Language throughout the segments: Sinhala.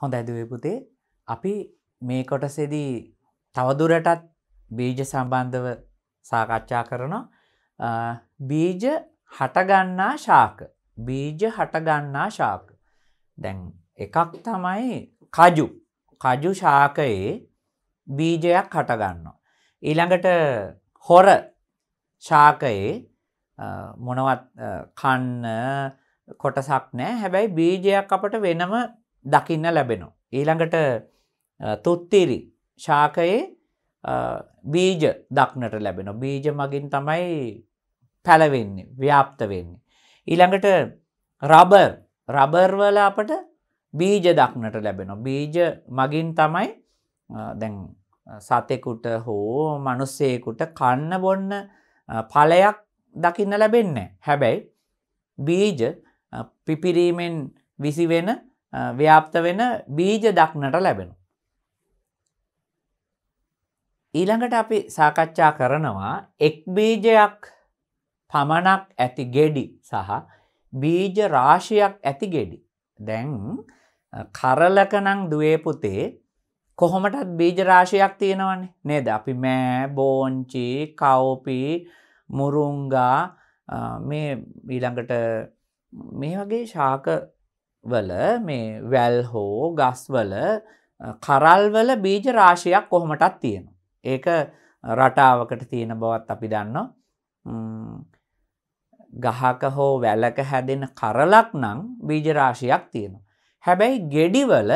හොඳ ඇදුවපුතේ අපි මේ කොටසෙදී තවදුරටත් බීජ සම්බන්ධව සාකච්ඡා කරන බීජ හටගන්නා ශාක බීජ හටගන්නා ශාක දැන් එකක් තමයි කජු කජු ශාකයේ බීජයක් හටගන්නවා. ඊළඟට හොර ශාකයේ මොනවත් කන්න කොටසක් නෑ හැබැයි බීජයක් අපට වෙනම දකින්න ලැබෙනවා. ඊළඟට තුත්තිරි ශාකයේ බීජ දක්නට ලැබෙන බීජ මගින් තමයි පැලවෙන්නේ ව්‍යාප්ත වෙන්නේ. ඊළඟට රබර් රබර්වල අපට බීජ දක්නට ලැබෙන බීජ මගින් තමයි දැන් සතෙකුට හෝ මනුස්සයකුට කන්න බොන්න පලයක් දකින්න ලැබෙන්නේ හැබැයි බීජ පිපිරීමෙන් විසිවෙන ව්‍යාප්ත වෙන බීජ දක්නට ලැබෙනු. ඊළඟට අපි සාකච්ඡා කරනවා එක් බීජයක් පමණක් ඇති ගෙඩි සහ බීජ රාශියක් ඇති ගෙඩි. දැන් කරලකනං දුවේපුතේ කොහොමටත් බීජරාශයක් තියෙනවන්නේ නේද අපි මෑ බෝංචි කවපි මුරුංගා මේ ඊළඟට මේ වගේ ශාක වල මේ වැල් හෝ ගස්වල කරල්වල බීජ රාශියක් කොහොමටත් තියෙන. ඒක රටාවකට තියෙන බවත් අපි දන්න ගහක හෝ වැලක හැදෙන කරලක් නං බීජරාශියක් තියෙනවා. හැබැයි ගෙඩිවල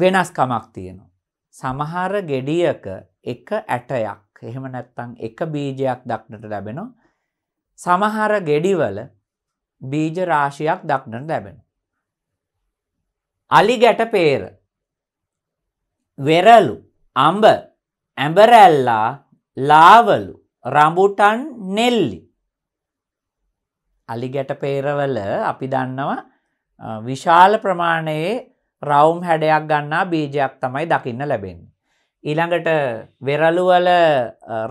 වෙනස්කමක් තියෙනවා. සමහර ගෙඩියක එක ඇටයක් එහෙම නැත්තං එක බීජයක් දක්නට ලැබෙනවා. සමහර ගෙඩිවල බීජරාශියක් දක්නට ලැබෙන. අලිගැට පේර වෙරලු අඹ ඇඹරැල්ලා ලාවලු රඹුටන් නෙල්ලි අලිගැට පේරවල අපි දන්නවා විශාල ප්‍රමාණයේ රවුම් හැඩයක් ගන්නා බීජයක් තමයි දකින්න ලැබෙන්. ඊළඟට වෙරළුවල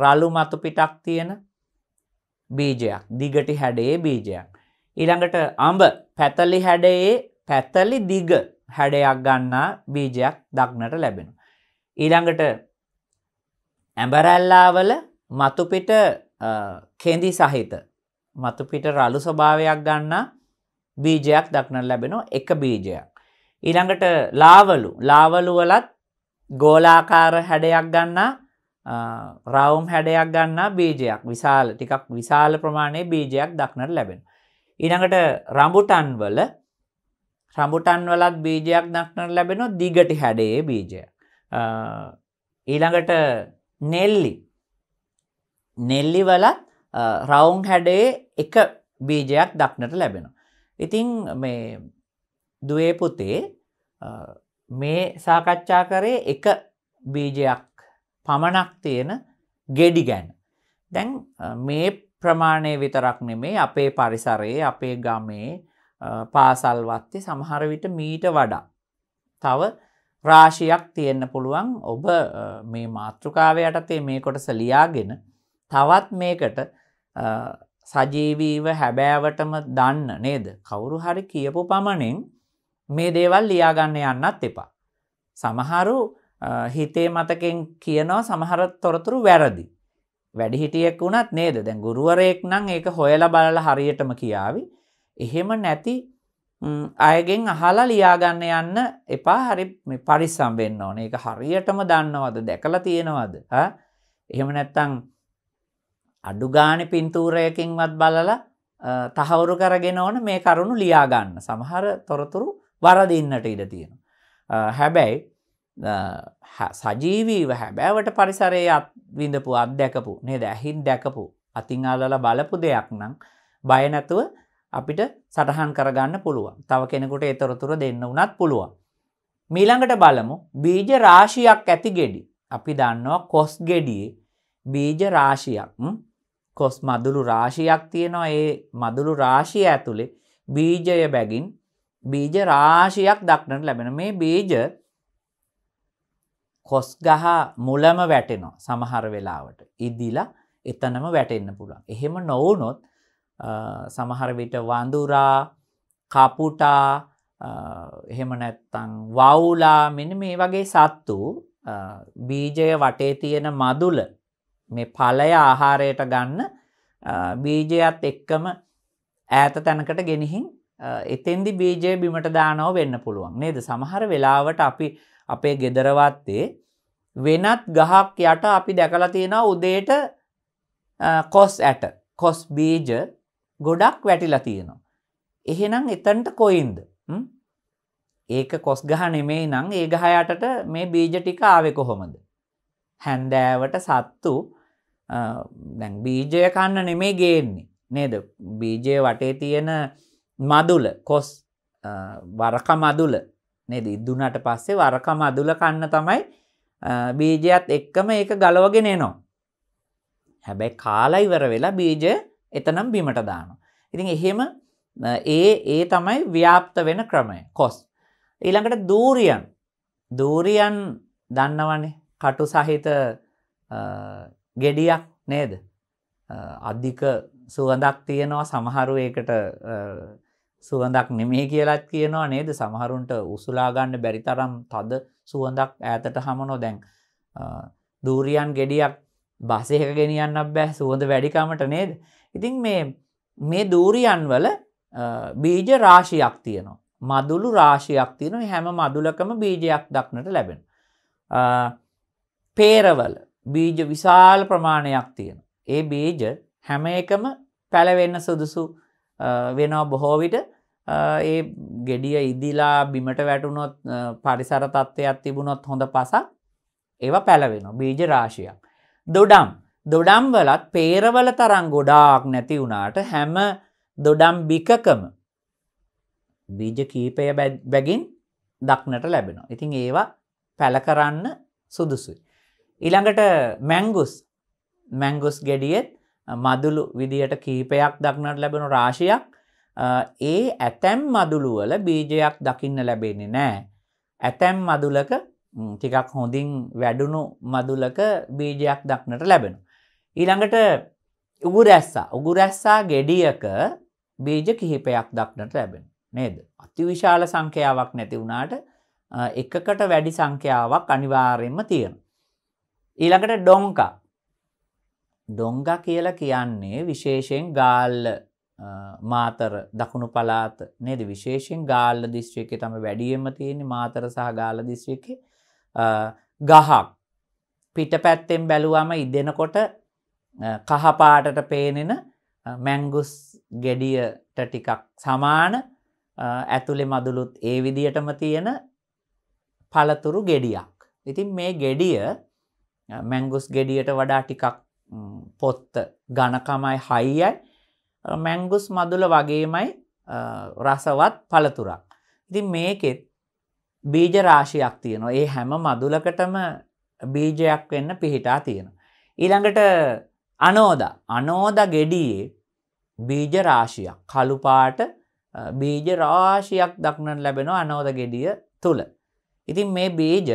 රලු මතු පිටක් තියෙන බීජයක් දිගටි හැඩේ බීජයක්. ඊළඟට අඹ පැතලි හැඩයේ පැතලි දිග හැඩයක් ගන්නා බීජයක් දක්නට ලැබෙන. ඊළඟට ඇඹරැල්ලාවල මතුපිට කෙදි සහිත මතුපිට රලු ස්වභාවයක් ගන්නා බීජයක් දක්නට ලැබෙන එක බීජයක්. ඊළඟට ලාවලු ලාවලුවලත් ගෝලාකාර හැඩයක් ගන්නා රවුම් හැඩයක් ගන්නා බීජයක් විශාල ටිකක් විශාල ප්‍රමාණය බීජයක් දක්නට ලැබෙන. ඉනඟට රඹුටන්වල රඹුටන් වලත් බීජයක් දක්නට ලැබෙන දිගටි හැඩේ බීජය. ඊළඟට නෙල්ලි නෙල්ලි වලත් රවුන් හැඩේ එක බීජයක් දක්නට ලැබෙන. ඉතිං මේ දුවේ පුතේ මේ සාකච්ඡා කරේ එක බීජයක් පමණක් තියෙන ගෙඩි ගැන්. දැන් මේ ප්‍රමාණය විතරක් නෙමේ අපේ පරිසරයේ අපේ ගමේ පාසල්වත්තේ සමහරවිට මීට වඩා. තව රාශියක් තියෙන්න පුළුවන් ඔබ මේ මාතෘකාව යටතේ මේ කොටස ලියාගෙන තවත් මේකට සජීවීව හැබෑවටම දන්න නේද කවුරු හරි කියපු පමණෙන් මේ දේවල් ලියාගන්න යන්නත් එපා. සමහරු හිතේ මතකෙන් කියනවා සමහර තොරතුරු වැරදි. වැඩිහිටියෙක් වුණත් නේද දැන් ගුරුවරයෙක් නම් ඒක හොයල බලල හරියටම කියාවි එහෙම නැති අයගෙන් අහලා ලියාගන්න යන්න එපා හරි පරිස්සම් වෙන්න ඕන එක හරියටම දන්නවද දැකලා තියෙනවද එහෙම නැත්තං අඩුගාන පින්තූරයකින්වත් බලලා තහවුරු කරගෙන ඕන මේ කරුණු ලියාගන්න සමහර තොරතුරු වරදින්නට ඉඩ තියෙන. හැබැයි සජීවීව හැබෑවට පරිසරයේ අත්විඳපු අත්දැකපු නේද ඇහින් දැකපු අතිං අල්ලලා බලපු දෙයක් නම් බයනැතුව අපිට සටහන් කරගන්න පුළුවන්. තව කෙනෙකුට ඒ තොරතුර දෙන්න උනත් පුළුවන්. මීළඟට බලමු බීජ රාශියක් ඇති ගෙඩි. අපි දන්නවා කොස් ගෙඩියේ බීජ රාශියක් කොස් මදුළු රාශියක් තියෙනවා ඒ මදුළු රාශිය ඇතුළේ බීජය බැගින් බීජ රාශියක් දක්නට ලැබෙන මේ බීජ කොස් ගහ මුලම වැටෙනවා සමහර වෙලාවට ඉදිලා එතනම වැටෙන්න පුළුවන්. එහෙම නොවුනොත් සමහරවිට වඳුරා කපුටා එහෙම නැත්තං වවුලා මෙන මේ වගේ සත්තු බීජය වටේ තියෙන මදුල මේ පලය ආහාරයට ගන්න බීජයත් එක්කම ඈත තැනකට ගෙනහින් එතෙන්දි බීජය බිමට දානෝ වෙන්න පුළුවන් නේද සමහර වෙලාවට අපි අපේ ගෙදරවත්තේ වෙනත් ගහක් යට අපි දැකලා තියෙනවා උදේට කොස් ඇට කොස් බීජ ගොඩක් වැටිලා තියෙනවා. එහෙනම් එතන්ට කොයින්ද ඒක කොස් ගහ නෙමෙයි නං ඒ ගහයටට මේ බීජ ටික ආවෙ කොහොමද. හැන්දෑවට සත්තු දැන් බීජය කන්න නෙමේ ගේන්නේ නේද බීජය වටේ තියෙන මදුල කොස් වරක මදුල නේද ඉදුනට පස්සේ වරක මදුල කන්න තමයි බීජයත් එක්කම ඒක ගලවගෙන එනවා. හැබැයි කාලයිවර වෙලා බීජය එතනම් බිමට දාන. ඉතින් එහෙම ඒ ඒ තමයි ව්‍යාප්ත වෙන ක්‍රමය කොස්. ඊළඟට දූරියන් දූරියන් දන්නවනේ කටු සහිත ගෙඩියක් නේද අධික සුවඳක් තියෙනවා සමහරු ඒකට සුවඳක් නෙමේ කියලත් කියනවා නේද සමහරුන්ට උසුලාගන්න බැරි තරම් තද සුවඳක් ඇතට හමනෝ දැන් දූරියන් ගෙඩියක් බසයක ගෙනියන්න බෑ සුවඳ වැඩිකමට නේද ඉතින් මේ මේ දූරියන්වල බීජ රාශියක් තියනවා. මදුළු රාශියක් තියන හැම මදුලකම බීජයක් දක්නට ලැබෙන. පේරවල බීජ විශාල් ප්‍රමාණයක් තියෙන. ඒ බීජ හැම එකම පැලවෙන්න සුදුසු වෙනවා බොහෝවිට ඒ ගෙඩිය ඉදිලා බිමට වැටුණොත් පරිසර තත්ත්වයක් තිබුණොත් හොඳ පසක් ඒව පැලවෙන බීජ රාශියක්. දොඩම් දොඩම්වලත් පේරවල තරං ගොඩාක් නැති වුණාට හැම දොඩම් බිකකම බීජ කීපය බැගින් දක්නට ලැබෙනවා. ඉතින් ඒවා පැල කරන්න සුදුසුයි. ඊළඟට මැංගුස් මැංගුස් ගෙඩියෙත් මදුළු විදියට කීපයක් දක්නට ලැබෙන රාශියක් ඒ ඇතැම් මදුළුවල බීජයක් දකින්න ලැබෙන්නේ නෑ. ඇතැම් මදුලක ටිකක් හොඳින් වැඩුණු මදුලක බීජයක් දක්නට ලැබෙන. ඊළඟට උගුරැස්සා උගුරැස්සා ගෙඩියක බීජ කිහිපයක් දක්නට ලැබෙන නේද. අති විශාල සංඛ්‍යාවක් නැති වුණාට එකකට වැඩි සංඛ්‍යාවක් අනිවාර්යෙන්ම තියෙන. ඊළඟට ඩොංකා ඩොංග කියලා කියන්නේ විශේෂයෙන් ගාල්ල මාතර දකුණු පලාත නේද විශේෂෙන් ගාල්ල දිස්ත්‍රික්ක තම වැඩියම තියෙන මාතර සහ ගාල දිස්ත්‍රික්ක ගහක් පිට පැත්තෙන් බැලුවම ඉදෙනකොට කහපාටට පේනෙන මැංගුස් ගෙඩියට ටිකක් සමාන ඇතුළෙ මදුළුත් ඒ විදියටම තියෙන පළතුරු ගෙඩියක්. ඉතින් මේ ගෙඩිය මැංගුස් ගෙඩියට වඩා ටිකක් පොත්ත ගණකමයි හයියයි මැංගුස් මදුල වගේමයි රසවත් පළතුරක්. ඉතින් මේකෙත් බීජරාශියක් තියෙනවා ඒ හැම මදුලකටම බීජයක් වෙන්න පිහිටා තියෙන. ඊළඟට අනෝද අනෝද ගෙඩියේ බීජරාශියක් කළුපාට බීජරාශියක් දක්නට ලැබෙනවා අනෝද ගෙඩිය තුළ. ඉතින් මේ බීජ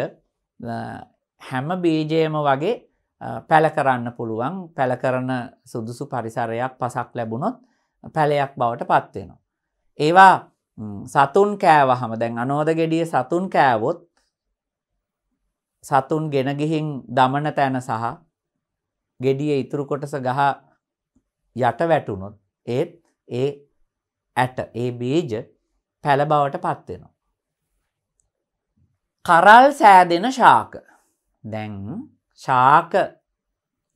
හැම බීජයම වගේ පැල කරන්න පුළුවන් පැල කරන සුදුසු පරිසරයක් පසක් ලැබුණොත් පැලයක් බවට පත්වෙනවා. ඒවා සතුන් කෑවහම දැන් අනෝද ගෙඩිය සතුන් කෑවොත් සතුන් ගෙනගිහින් දමන තැන සහ gediye ඉතුරු කොටස ගහ යට වැටුනොත් ඒත් ඒ ඇට ඒ බීජ පැල බවට පත් වෙනවා. කරල් සෑදෙන ශාක. දැන් ශාක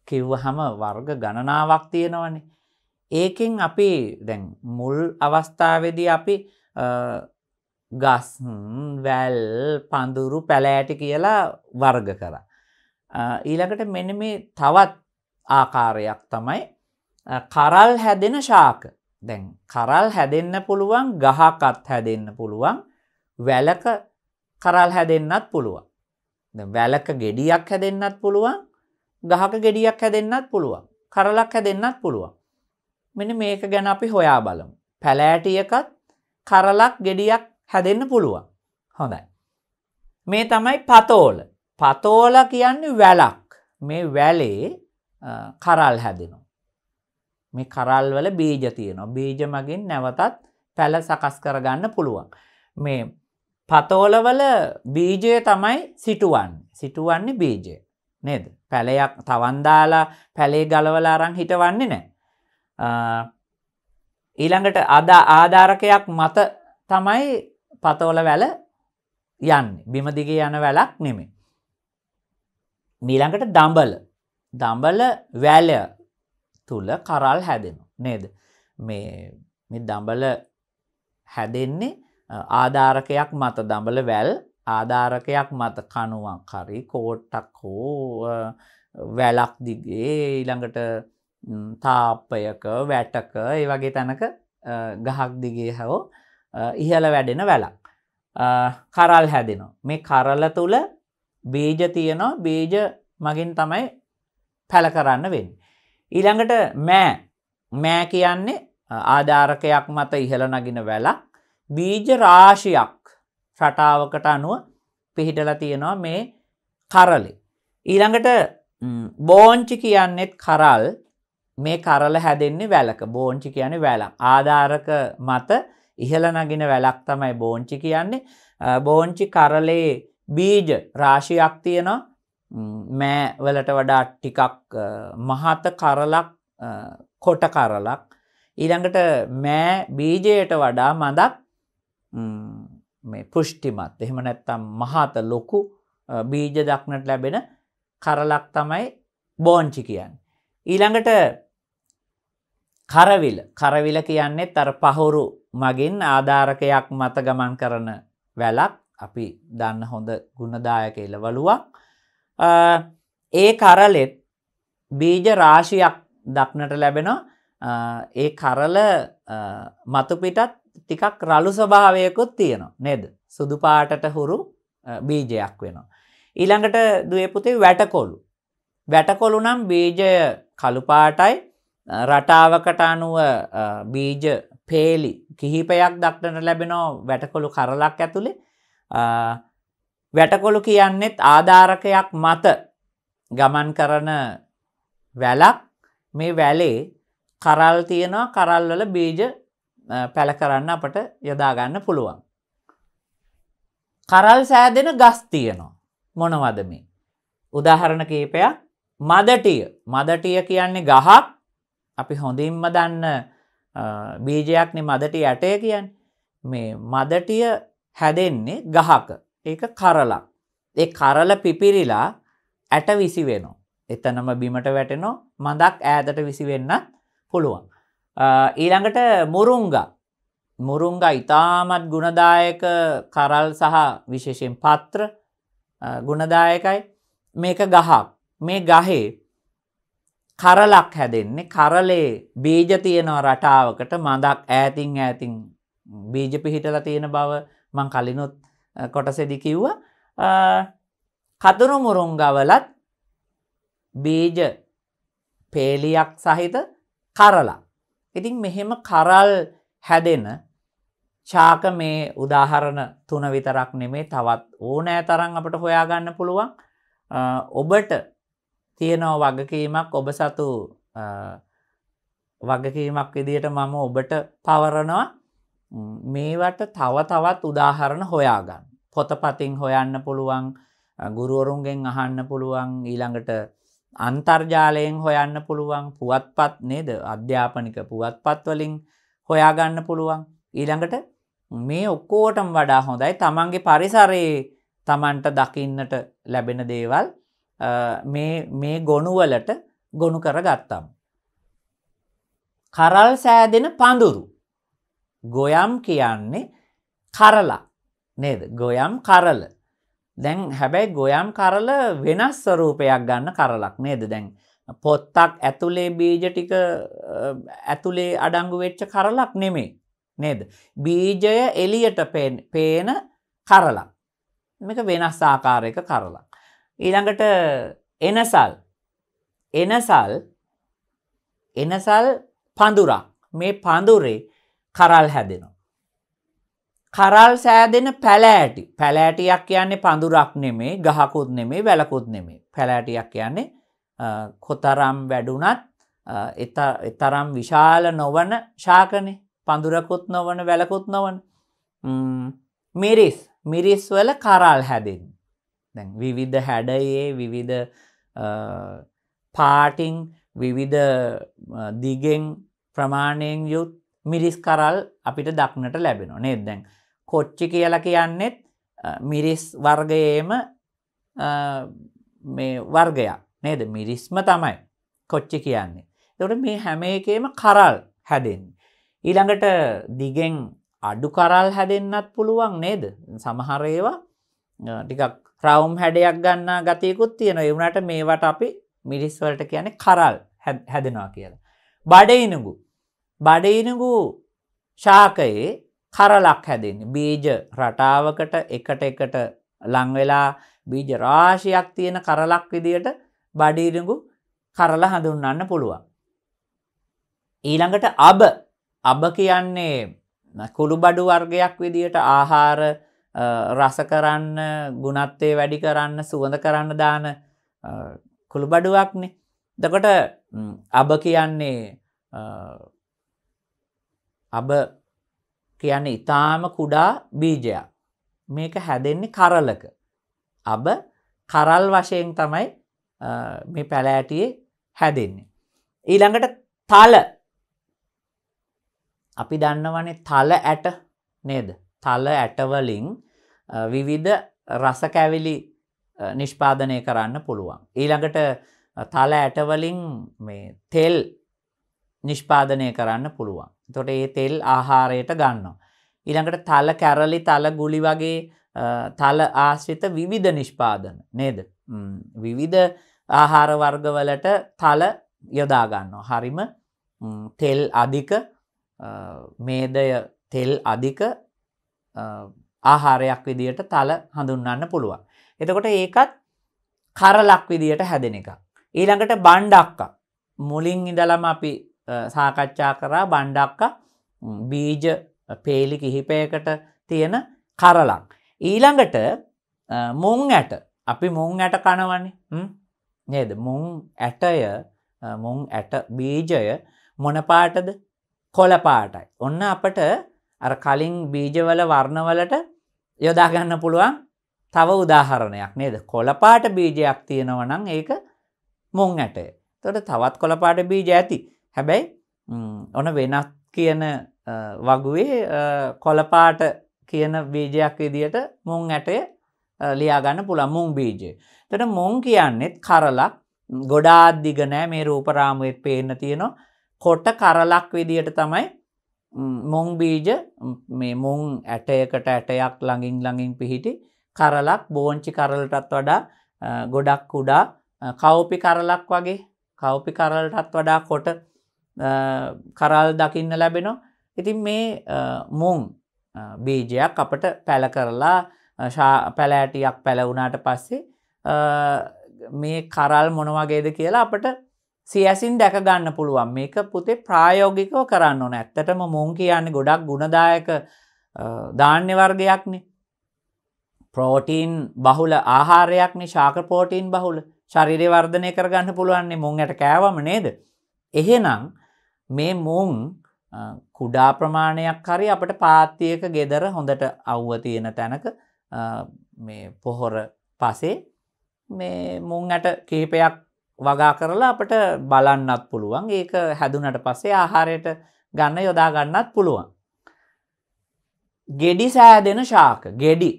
කිව්වහම වර්ග ගණනාවක් තියෙනවනේ. ඒකෙන් අපි දැන් මුල් අවස්ථාවේදී අපි ගස් වැල් පඳුරු පැලෑටි කියලා වර්ග කරා. ඊළඟට මෙන්න මේ තවත් ආකාරයක් තමයි කරල් හැදෙන ශාක දැන් කරල් හැදෙන්න පුළුවන් ගහකත් හැදෙන්න පුළුවන් වැලක කරල් හැදෙන්න්නත් පුළුවන් වැලක ගෙඩියක් හැදෙන්න්නත් පුළුවන් ගහක ගෙඩියක් හැදෙන්න්නත් පුළුවන් කරලක් හැදෙන්න්නත් පුළුවන් මෙන මේක ගැන අපි හොයා බලමු පැලෑටියකත් කරලක් ගෙඩියක් හැදෙන්න පුළුවන් හොඳයි මේ තමයි පතෝල පතෝල කියන්නේ වැලක් මේ වැලේ කරල් හැදෙනවා. මේ කරල් වල බීජ තියෙනවා. බීජ මගින් නැවතත් පැල සකස් කරගන්න පුළුවන්. මේ පතෝලවල බීජය තමයි සිටුවන් සිටුවන්නේ බීජය නේද පැලයක් තවන්දාලා පැලේ ගලවල අරං හිටවන්නේ නෑ ඊළඟට අද ආධාරකයක් මත තමයි පතෝල වැල යන්න බිමදිගේ යන වැලක් නෙමේ මීළඟට දම්බල දඹල වැලය තුළ කරල් හැදෙනු. නේද මේ දඹල හැදෙන්නේ ආධාරකයක් මත දඹල වැල් ආධාරකයක් මත කනුවක් හරි කෝට්ටක් හෝ වැලක් දිගේ ඊළඟට තාප්පයක වැටක ඒ වගේ තැනක ගහක් දිගේ හෝ ඉහල වැඩෙන වැලක් කරල් හැදෙනවා මේ කරල තුළ බේජ තියනවා බේජ මගින් තමයි පැල කරන්න වෙන්. ඊළඟට මෑ මෑ කියන්නේ ආධාරකයක් මත ඉහළ නගින වැලක් බීජ රාශියක් රටාවකට අනුව පිහිටල තියෙනවා මේ කරලි. ඊළඟට බෝංචි කියන්නෙත් කරල් මේ කරල හැදෙන්නේ වැලක බෝංචි කියන වැලක් ආධාරක මත ඉහළ නගෙන වැලක් තමයි බෝංචි කියන්නේ බෝංචි කරලේ බීජ රාශියක් තියෙනවා මෑ වලට වඩා ටිකක් මහත කරලක් කොට කරලක් ඊළඟට මෑ බීජයට වඩා මදක් පෘෂ්ටිමත් එහෙම නැත්තම් මහත ලොකු බීජ දක්නට ලැබෙන කරලක් තමයි බෝංචි කියන්. ඊළඟට කරවිල කරවිල කියන්නේ තර පහුරු මගින් ආධාරකයක් මත ගමන් කරන වැලක් අපි දන්න හොඳ ගුණදායක එලවලුවක් ඒ කරලෙත් බීජ රාශියක් දක්නට ලැබෙනවා ඒ කරල මතුපිටත් ටිකක් රලු ස්වභාවයකුත් තියෙනවා නෙද සුදු පාටට හුරු බීජයක් වෙනවා. ඊළඟට දුවපුති වැටකොලු. වැටකොලු නම් බීජය කළුපාටයි රටාවකට අනුව බීජ පේලි කිහිපයක් දක්නට ලැබෙනෝ වැටකොළු කරලක් ඇතුළේ වැටකොළු කියන්නෙත් ආධාරකයක් මත ගමන් කරන වැලක් මේ වැලේ කරල් තියෙනවා කරල්වල බීජ පැල කරන්න අපට යොදාගන්න පුළුවන්. කරල් සෑදෙන ගස් තියනවා මොනවද මේ. උදාහරණ කීපයක් මදටිය මදටිය කියන්නේ ගහක් අපි හොඳින්ම දන්න බීජයක්න මදට යටය කියන් මේ මදටිය හැදෙන්නේ ගහක ඒක කරලක්. ඒ කරල පිපිරිලා ඇට විසි වෙනවා. එතනම බිමට වැටෙනෝ මඳක් ඈදට විසි වෙන්නත් පුළුවන්. ඊළඟට මුරුංග මුරුංග ඉතාමත් ගුණදායක කරල් සහ විශේෂෙන් පත්‍ර ගුණදායකයි මේක ගහක් මේ ගහේ කරලක් හැදෙන්නේ කරලේ බීජ තියෙනවා රටාවකට මඳක් ඈතින් ඈතින් බීජ පිහිටලා තියෙන බව මං කලිනුත් කොටසෙදි කිව්වා කතුරු මුරුංගවලත් බීජ පේලියක් සහිත කරලා. ඉතින් මෙහෙම කරල් හැදෙන චාක මේ උදාහරණ තුන විතරක් නෙමේ තවත් ඕනෑ තරන් අපට හොයාගන්න පුළුවන් ඔබට තියෙනව වගකීමක් ඔබ සතු වගකීමක් විදියට මම ඔබට පවරනවා මේවට තව තවත් උදාහරණ හොයාගන්න. පොතපතින් හොයන්න පුළුවන් ගුරුවරුන්ගෙන් අහන්න පුළුවන් ඊළඟට අන්තර්ජාලයෙන් හොයන්න පුළුවන් පුවත්පත් නේද අධ්‍යාපනික පුවත්පත් වලින් හොයාගන්න පුළුවන් ඊළඟට මේ ඔක්කෝටම වඩා හොඳයි තමන්ගේ පරිසරයේ තමන්ට දකින්නට ලැබෙන දේවල් මේ ගොනුවලට ගොුණු කර ගත්තම්. කරල් සෑදෙන පඳුරු ගොයම් කියන්නේ කරලා නේද ගොයම් කරල දැන් හැබැයි ගොයම් කරල වෙනස් ස්වරූපයක් ගන්න කරලක් නේද දැන් පොත්තක් ඇතුලේ බීජ ටික ඇතුලේ අඩංගු වෙච්ච කරලක් නෙමේ නේද බීජය එලියට පේන කරලක් මේක වෙනස් ආකාරයක කරලක් ඊළඟට එනසල් එනසල් එනසල් පඳුරක් මේ පඳුරේ කරල් හැදෙනවා කරල් සෑදෙන පැලෑටි පැලෑටියක් කියන්නේ පඳුරක් නෙමේ ගහකුත් නෙමේ වැලකුත් නෙමේ පැලෑටියක් කියන්නේ කොතරම් වැඩුනත් එතරම් විශාල නොවන ශාකනය පඳුරකුත් නොවන වැලකුත් නොවන මිරිස් මිරිස්වල කරල් හැදෙන් විවිධ හැඩයේ විවිධ පාටිං විවිධ දිගෙන් ප්‍රමාණයෙන් යුත් මිරිස් කරල් අපිට දක්නට ලැබෙන නේදැන් කොච්චි කියලා කියන්නෙත් මිරිස් වර්ගයේම වර්ගයක් නේද මිරිස්ම තමයි කොච්චි කියන්නේ. තොට මේ හැම එකේම කරල් හැදෙන්. ඊළඟට දිගෙන් අඩු කරල් හැදෙන්න්නත් පුළුවන් නේද සමහරේවා ටිකක් රවුම් හැඩයක් ගන්නා ගතයකුත් තියෙන එවුණට මේවට අපි මිරිස්වලට කියන කරල් හැදෙනවා කියලා. බඩයිනගු. බඩයිනගු ශාකයේ කරලක් හැදෙන්නේ. බීජ රටාවකට එකට එකට ලං වෙලා බීජ රාශියක් තියෙන කරලක් විදියට බඩීරිඟු කරල හඳුන්වන්න පුළුවන්. ඊළඟට අබ අබ කියන්නේ කුළු බඩු වර්ගයක් විදියට ආහාර රස කරන්න ගුණත්වය වැඩි කරන්න සුවඳ කරන්න දාන කුළුබඩුවක්නේ. දකොට අබ කියන්නේ අබ කියන්නේ ඊටාම කුඩා බීජයක්. මේක හැදෙන්නේ කරලක. අබ කරල් වශයෙන් තමයි මේ පැලෑටියේ හැදෙන්නේ. ඊළඟට තල අපි දන්නවනේ තල ඇට නේද? තල ඇටවලින් විවිධ රස කැවිලි නිෂ්පාදනය කරන්න පුළුවන්. ඊළඟට තල ඇටවලින් මේ තෙල් නිෂ්පාදනය කරන්න පුළුවන්. එතකොට ඒ තෙල් ආහාරයට ගන්නවා. ඊළඟට තල කැරලි තල ගුලි වගේ තල ආශ්‍රිත විවිධ නිෂ්පාදන නේද. විවිධ ආහාර වර්ගවලට තල යොදා ගන්නවා. හරිම තෙල් අධික මේදය තෙල් අධික ආහාරයක් විදියට තල හඳුන්වන්න පුළුවන්. එතකොට ඒකත් කරලක් විදියට හැදෙන එක. ඊළඟට බණ්ඩක්කා මුලින් ඉඳලම අපි සාකච්ඡා කරා බණ්ඩක්ක බීජ පේලි කිහිපයකට තියෙන කරලක්. ඊළඟට මුං ඇට අපි මුං ඇට කනවන්නේ නේද මුං ඇටය මුං ඇට බීජය මොනපාටද කොලපාටයි. ඔන්න අපට අර කලින් බීජවල වර්ණවලට යොදාගන්න පුළුවන් තව උදාහරණයක් නේද කොලපාට බීජයක් තියෙනවනම් ඒක මුං ඇටය තොට තවත් කොලපාට බීජ ඇති හැබැයි ඔන වෙනත් කියන වගුවේ කොලපාට කියන බීජයක් විදියට මුං ඇටය ලියාගන්න පුළ මුං බීජය. තට මුං කියන්නෙත් කරලක් ගොඩාත්දිග නෑ මේ රූපරාමුවත් පේන්න තියෙනවා කොට කරලක් විදියට තමයි මුං බීජ මේ මුං ඇටයකට ඇටයක් ළඟින් ළඟින් පිහිටි කරලක් බෝංචි කරලටත් වඩා ගොඩක් කුඩා කවපි කරලක් වගේ කවපි කරලටත් වඩා කොට කරල් දකින්න ලැබෙනවා. ඉතින් මේ මුං බීජයක් අපට පැල කරලා පැලෑටියක් පැලවුනාට පස්සේ මේ කරල් මොනවගේද කියලා අපට සියසින් දැක ගන්න පුළුවන් මේක පුතේ ප්‍රායෝගිකව කරන්න ඕන ඇත්තටම මුං කියන්නේ ගොඩක් ගුණදායක ධාන්‍ය වර්ගයක්නේ ප්‍රෝටීන් බහුල ආහාරයක්නේ ශාක ප්‍රෝටීන් බහුල ශරීරය වර්ධනය කරගන්න පුළුවන්නේ මුං යට කෑවම නේද එහෙනම් මේ මුං කුඩා ප්‍රමාණයක් හරි අපට පාත්තියක ගෙදර හොඳට අව්ව තියෙන තැනක පොහොර පසේ මේ මුං ඇට කිහිපයක් වගා කරලා අපට බලන්නත් පුළුවන් ඒක හැදුනට පසේ ආහාරයට ගන්න යොදා ගන්නත් පුළුවන්. ගෙඩි සෑදෙන ශාක ගෙඩි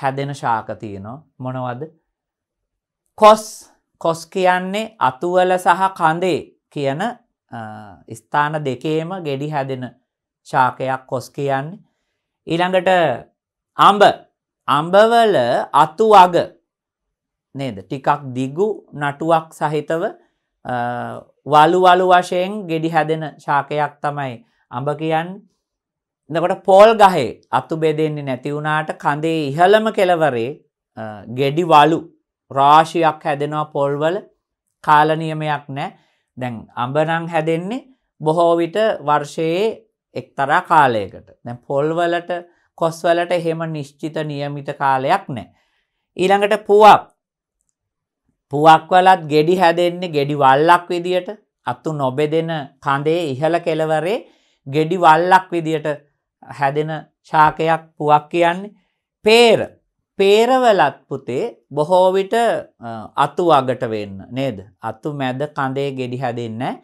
හැදෙන ශාක තියනවා මොනවද කොස් කොස් කියන්නේ අතුවල සහ කඳේ කියන ස්ථාන දෙකේම ගෙඩි හැදෙන ශාකයක් කොස් කියන්නේ. ඊළඟට අම්බ අම්බවල අතු අග නේද ටිකක් දිගු නටුවක් සහිතව වලු වලු වශයෙන් ගෙඩි හැදෙන ශාකයක් තමයි අඹ කියන්න එකට පෝල් ගහේ අතු බෙදෙන්නේ නැතිවුණාට කඳේ ඉහළම කෙලවරේ ගෙඩි වලු රාශියක් හැදෙනවා පොල්වල කාලනියමයක් නෑ දැන් අඹනං හැදෙන්නේ බොහෝවිට වර්ෂයේ එක්තරා කාලයකට දැ පොල්වලට කොස්වලට එහෙම නිශ්චිත නියමිත කාලයක් නෑ. ඊළඟට පුවක් පුවක්වලත් ගෙඩි හැදෙන්නේ ගෙඩි වල්ලක් විදියට අත්තු නොබෙදෙන කඳේ ඉහළ කෙලවරේ ගෙඩි වල්ලක් විදියට හැදෙන ශාකයක් පුවක් කියන්නේ පේර පේරවලත් පුතේ බොහෝ විට අතු අගට වෙන්න නේද? අතු මැද කඳේ ගෙඩි හැදෙන්නේ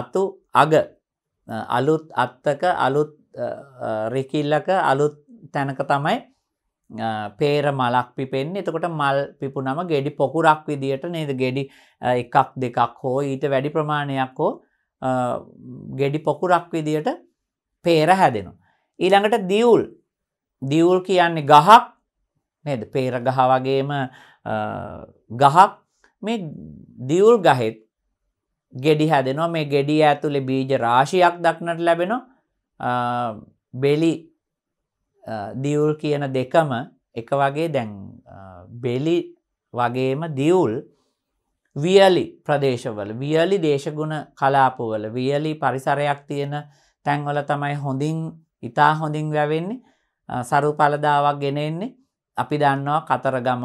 අතු අග අලුත් අත්තක අලුත් රිකිල්ලක අලුත් තැනක තමයි පේර මලක් පිපෙන්නේ. එතකොට මල් පිපුනම ගෙඩි පොකුරක් විදියට නේද? ගෙඩි එකක් දෙකක් හෝ ඊට වැඩි ප්‍රමාණයක් හෝ ගෙඩි පොකුරක් විදියට පේර හැදෙනවා. ඊළඟට දියුල් දියුල් කියන්නේ ගහක් නේද පේර ගහ වගේම ගහක් මේ දියවුල් ගහෙත් ගෙඩි හැදෙනවා මේ ගෙඩිය ඇතුළේ බීජ රාශියක් දක්නට ලැබෙනවා බෙලි දියවුල් කියන දෙකම එක වගේ දැන් බෙලි වගේම දියවුල් වියලි ප්‍රදේශවල වියලි දේශගුණ කලාපුවල වියලි පරිසරයක් තියෙන තැන්වල තමයි හොඳින් ඉතා හොඳින් වැවෙන්නේ සරු පලදාවක් ගෙනෙන්නේ අපි දන්නවා කතරගම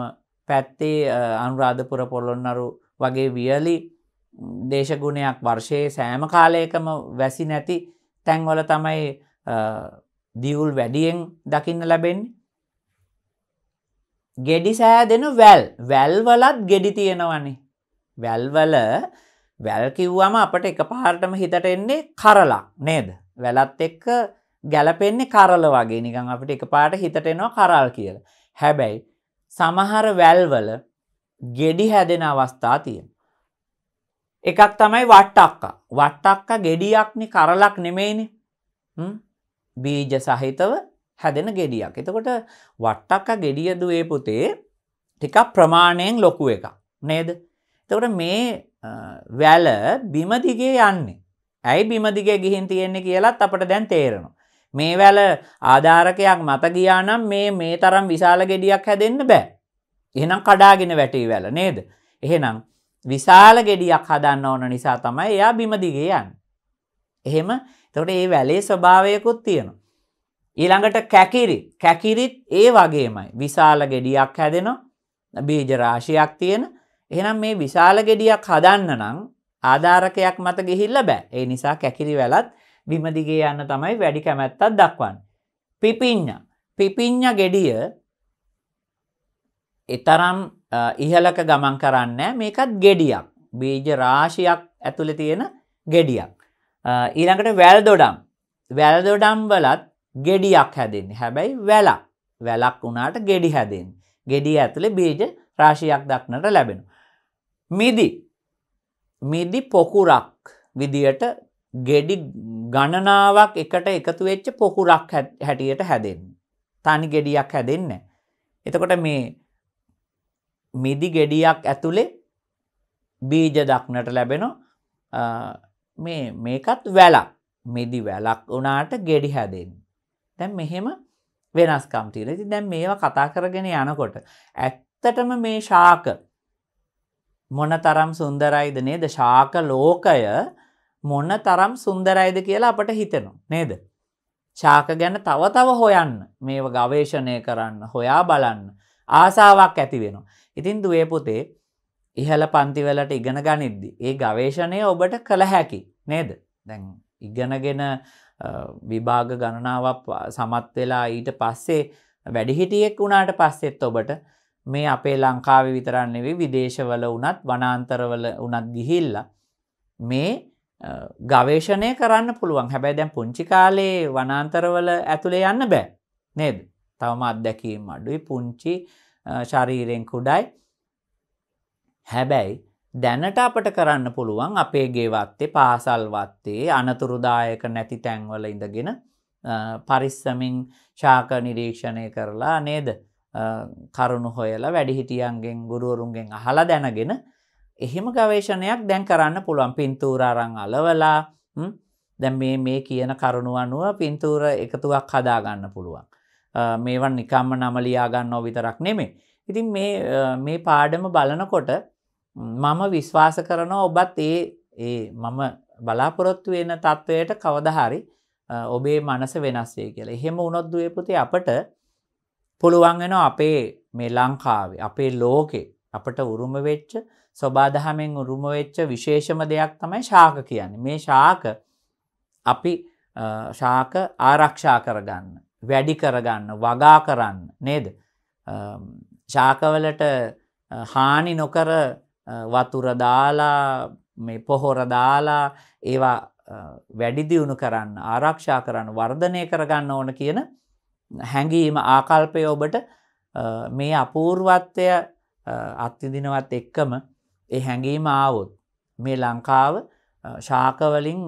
පැත්තේ අනුරාධපුර පොළොන්නරු වගේ වියලි දේශගුණයක් වර්ෂයේ සෑම කාලයකම වැසි නැති තැන්වල තමයි දියුල් වැඩියෙන් දකින්න ලැබෙන්නේ. ගෙඩි සෑදෙන වැල් වැල්වලත් ගෙඩි තියෙනවනි. වැල්වල වැල් කිව්වම අපට එක පහරටම හිතට එන්නේ කරලා නේද. වැලත් එක්ක ගැලපෙන්නේ කරල වගේ නිකං අපිට එක පාට හිතට එනවා කරල් කියලා. හැබැයි සමහර වැල්වල ගෙඩි හැදෙන අවස්ථා තියෙන. එකක් තමයි වට්ටක්කා වට්ටක්ක ගෙඩියක්නි කරලක් නෙමෙයිනි බීජ සහිතව හැදෙන ගෙඩියක්. එතකොට වට්ටක්ක ගෙඩියදුවේ පුතේ ටිකක් ප්‍රමාණයෙන් ලොකු එක නේද. එතකොට මේ වැල බිමදිගේ යන්නේ. ඇයි බිමදිගේ ගිහින් තියෙන්නේ කියලත් අපට දැන් තේරෙනවා. මේ වැල ආධාරකයක් මත ගියානම් මේ මේ තරම් විශාල ගෙඩියක් හැදෙන්න බෑ. එහෙනම් කඩාගෙන වැටී වැල නේද. එහෙනම් විශාල ගෙඩියක් හදන්න ඕන නිසා තමයි එයා බිමදිගේ යන්න. එහෙම තොට ඒ වැලේ ස්වභාවයකුත් තියෙනවා. ඊළඟට කැකිරි කැකිරිත් ඒ වගේමයි විශාල ගෙඩියක් හැදෙනවා බීජරාශයක් තියෙන එහෙනම් මේ විශාල ගෙඩියක් හදන්න නම් ආධාරකයක් මත ගිහිල්ල බෑ ඒ නිසා කැකිරි වැලත් විමදිගේ යන්න තමයි වැඩි කැමැත්තත් දක්වන්න. පිපිං්ඥ පිපිං්ඥ ගෙඩිය එතරම් ඉහලක ගමන් කරන්න මේකත් ගෙඩියක් බීජ රාශියක් ඇතුළ තියෙන ගෙඩියක්. ඊළඟට වැල් දොඩම් වැල් දොඩම් වලත් ගෙඩියක් හැදෙන් හැබැයි වැලක් වැලක් වුණට ගෙඩි හැදෙන් ගෙඩි ඇතුළේ බීජ රාශියක් දක්නට ලැබෙන. මිදි මිදි පොකුරක් විදියට ගෙඩි ගණනාවක් එකට එකතු වෙච්ච පොකුරක් හැටියට හැදෙන්. තනි ගෙඩියක් හැදෙන්න. එතකොට මේ මිදි ගෙඩියක් ඇතුලේ බීජ දක්නට ලැබෙන මේ මේකත් වැලක් මෙදි වැලක් වනාට ගෙඩි හැදෙන්. දැන් මෙහෙම වෙනස්කම් තියෙන. ඉතින් දැන් මේවා කතා කරගෙන යනකොට ඇත්තටම මේ ශාක මොනතරම් සුන්දරයිද නේද ශාක ලෝකය මොන තරම් සුන්දරයිද කියලා අපට හිතෙනවා නේද. ශාක ගැන තව තව හොයන්න මේව ගවේෂණය කරන්න හොයා බලන්න ආසාවක් ඇති වෙනවා. ඉතින් දුවේ පුතේ ඉහළ පන්තිවලට ඉගෙන ගනිද්දි. ඒ ගවේෂණය ඔබට කළ හැකි නේද. දැන් ඉගෙනගෙන විභාග ගණනාවක් සමත් වෙලා ඊට පස්සේ වැඩිහිටියෙක් වුණාට පස්සෙත් ඔබට මේ අපේ ලංකාව විතරන්නෙවි විදේශවල වනත් වනාන්තරවල වනත් ගිහිල්ල මේ ගවේෂණය කරන්න පුළුවන් හැබැයි දැන් පුංචි කාලේ වනාන්තරවල ඇතුළේ යන්න බෑ නේද තවම අත්දැකීම් අඩුයි පුංචි ශරීරෙන් කුඩයි හැබැයි දැනට අපට කරන්න පුළුවන් අපේ ගේවත්තේ පාසල් වත්තේ අනතුරුදායක නැති තැන්වල ඉඳගෙන පරිස්සමින් ශාක නිරීක්ෂණය කරලා නේද කරුණු හොයලා වැඩිහිටියන්ගෙන් ගුරුවරුන්ගෙන් අහලා දැනගෙන එහෙම ගවේෂණයක් දැන් කරන්න පුළුවන් පින්තූරාරං අලවලා දැන් මේ මේ කියන කරුණු අනුව පින්තූර එකතුවක් හදාගන්න පුළුවන්. මේවන් නිකම්ම නමලියාගන්න ඔවිතරක් නෙමේ. ඉතින් මේ පාඩම බලනකොට මම විශ්වාස කරන ඔබත් ඒ ඒ මම බලාපොරොත්තු වෙන තත්ත්වයට කවදහරි ඔබේ මනස වෙනස්සේ කියල එහෙම උනොද්දුවේ පුති අපට පුළුවන් වෙන අපේ මේ ලංකාවේ අපේ ලෝකෙ අපට උරුම වෙච්ච ස්වබාදහමෙන් උරුම වෙච්ච විශේෂම දෙයක් තමයි ශාක කියන්නේ. මේ ශාක අපි ශාක ආරක්ෂා කරගන්න, වැඩි කරගන්න, වගා කරන්න නේද? ශාකවලට හානි නොකර වතුර දාලා මේ පොහොර දාලා ඒවා වැඩිදියුණු කරන්න ආරක්ෂා කරන්න වර්ධනය කරගන්න ඕන කියන හැඟීම ආකල්පය ඔබට මේ අපූර්වත්වය අත්තිදිනවත් එක්කම ඒ හැඟීම ආවුත් මේ ලංකාව ශාකවලින්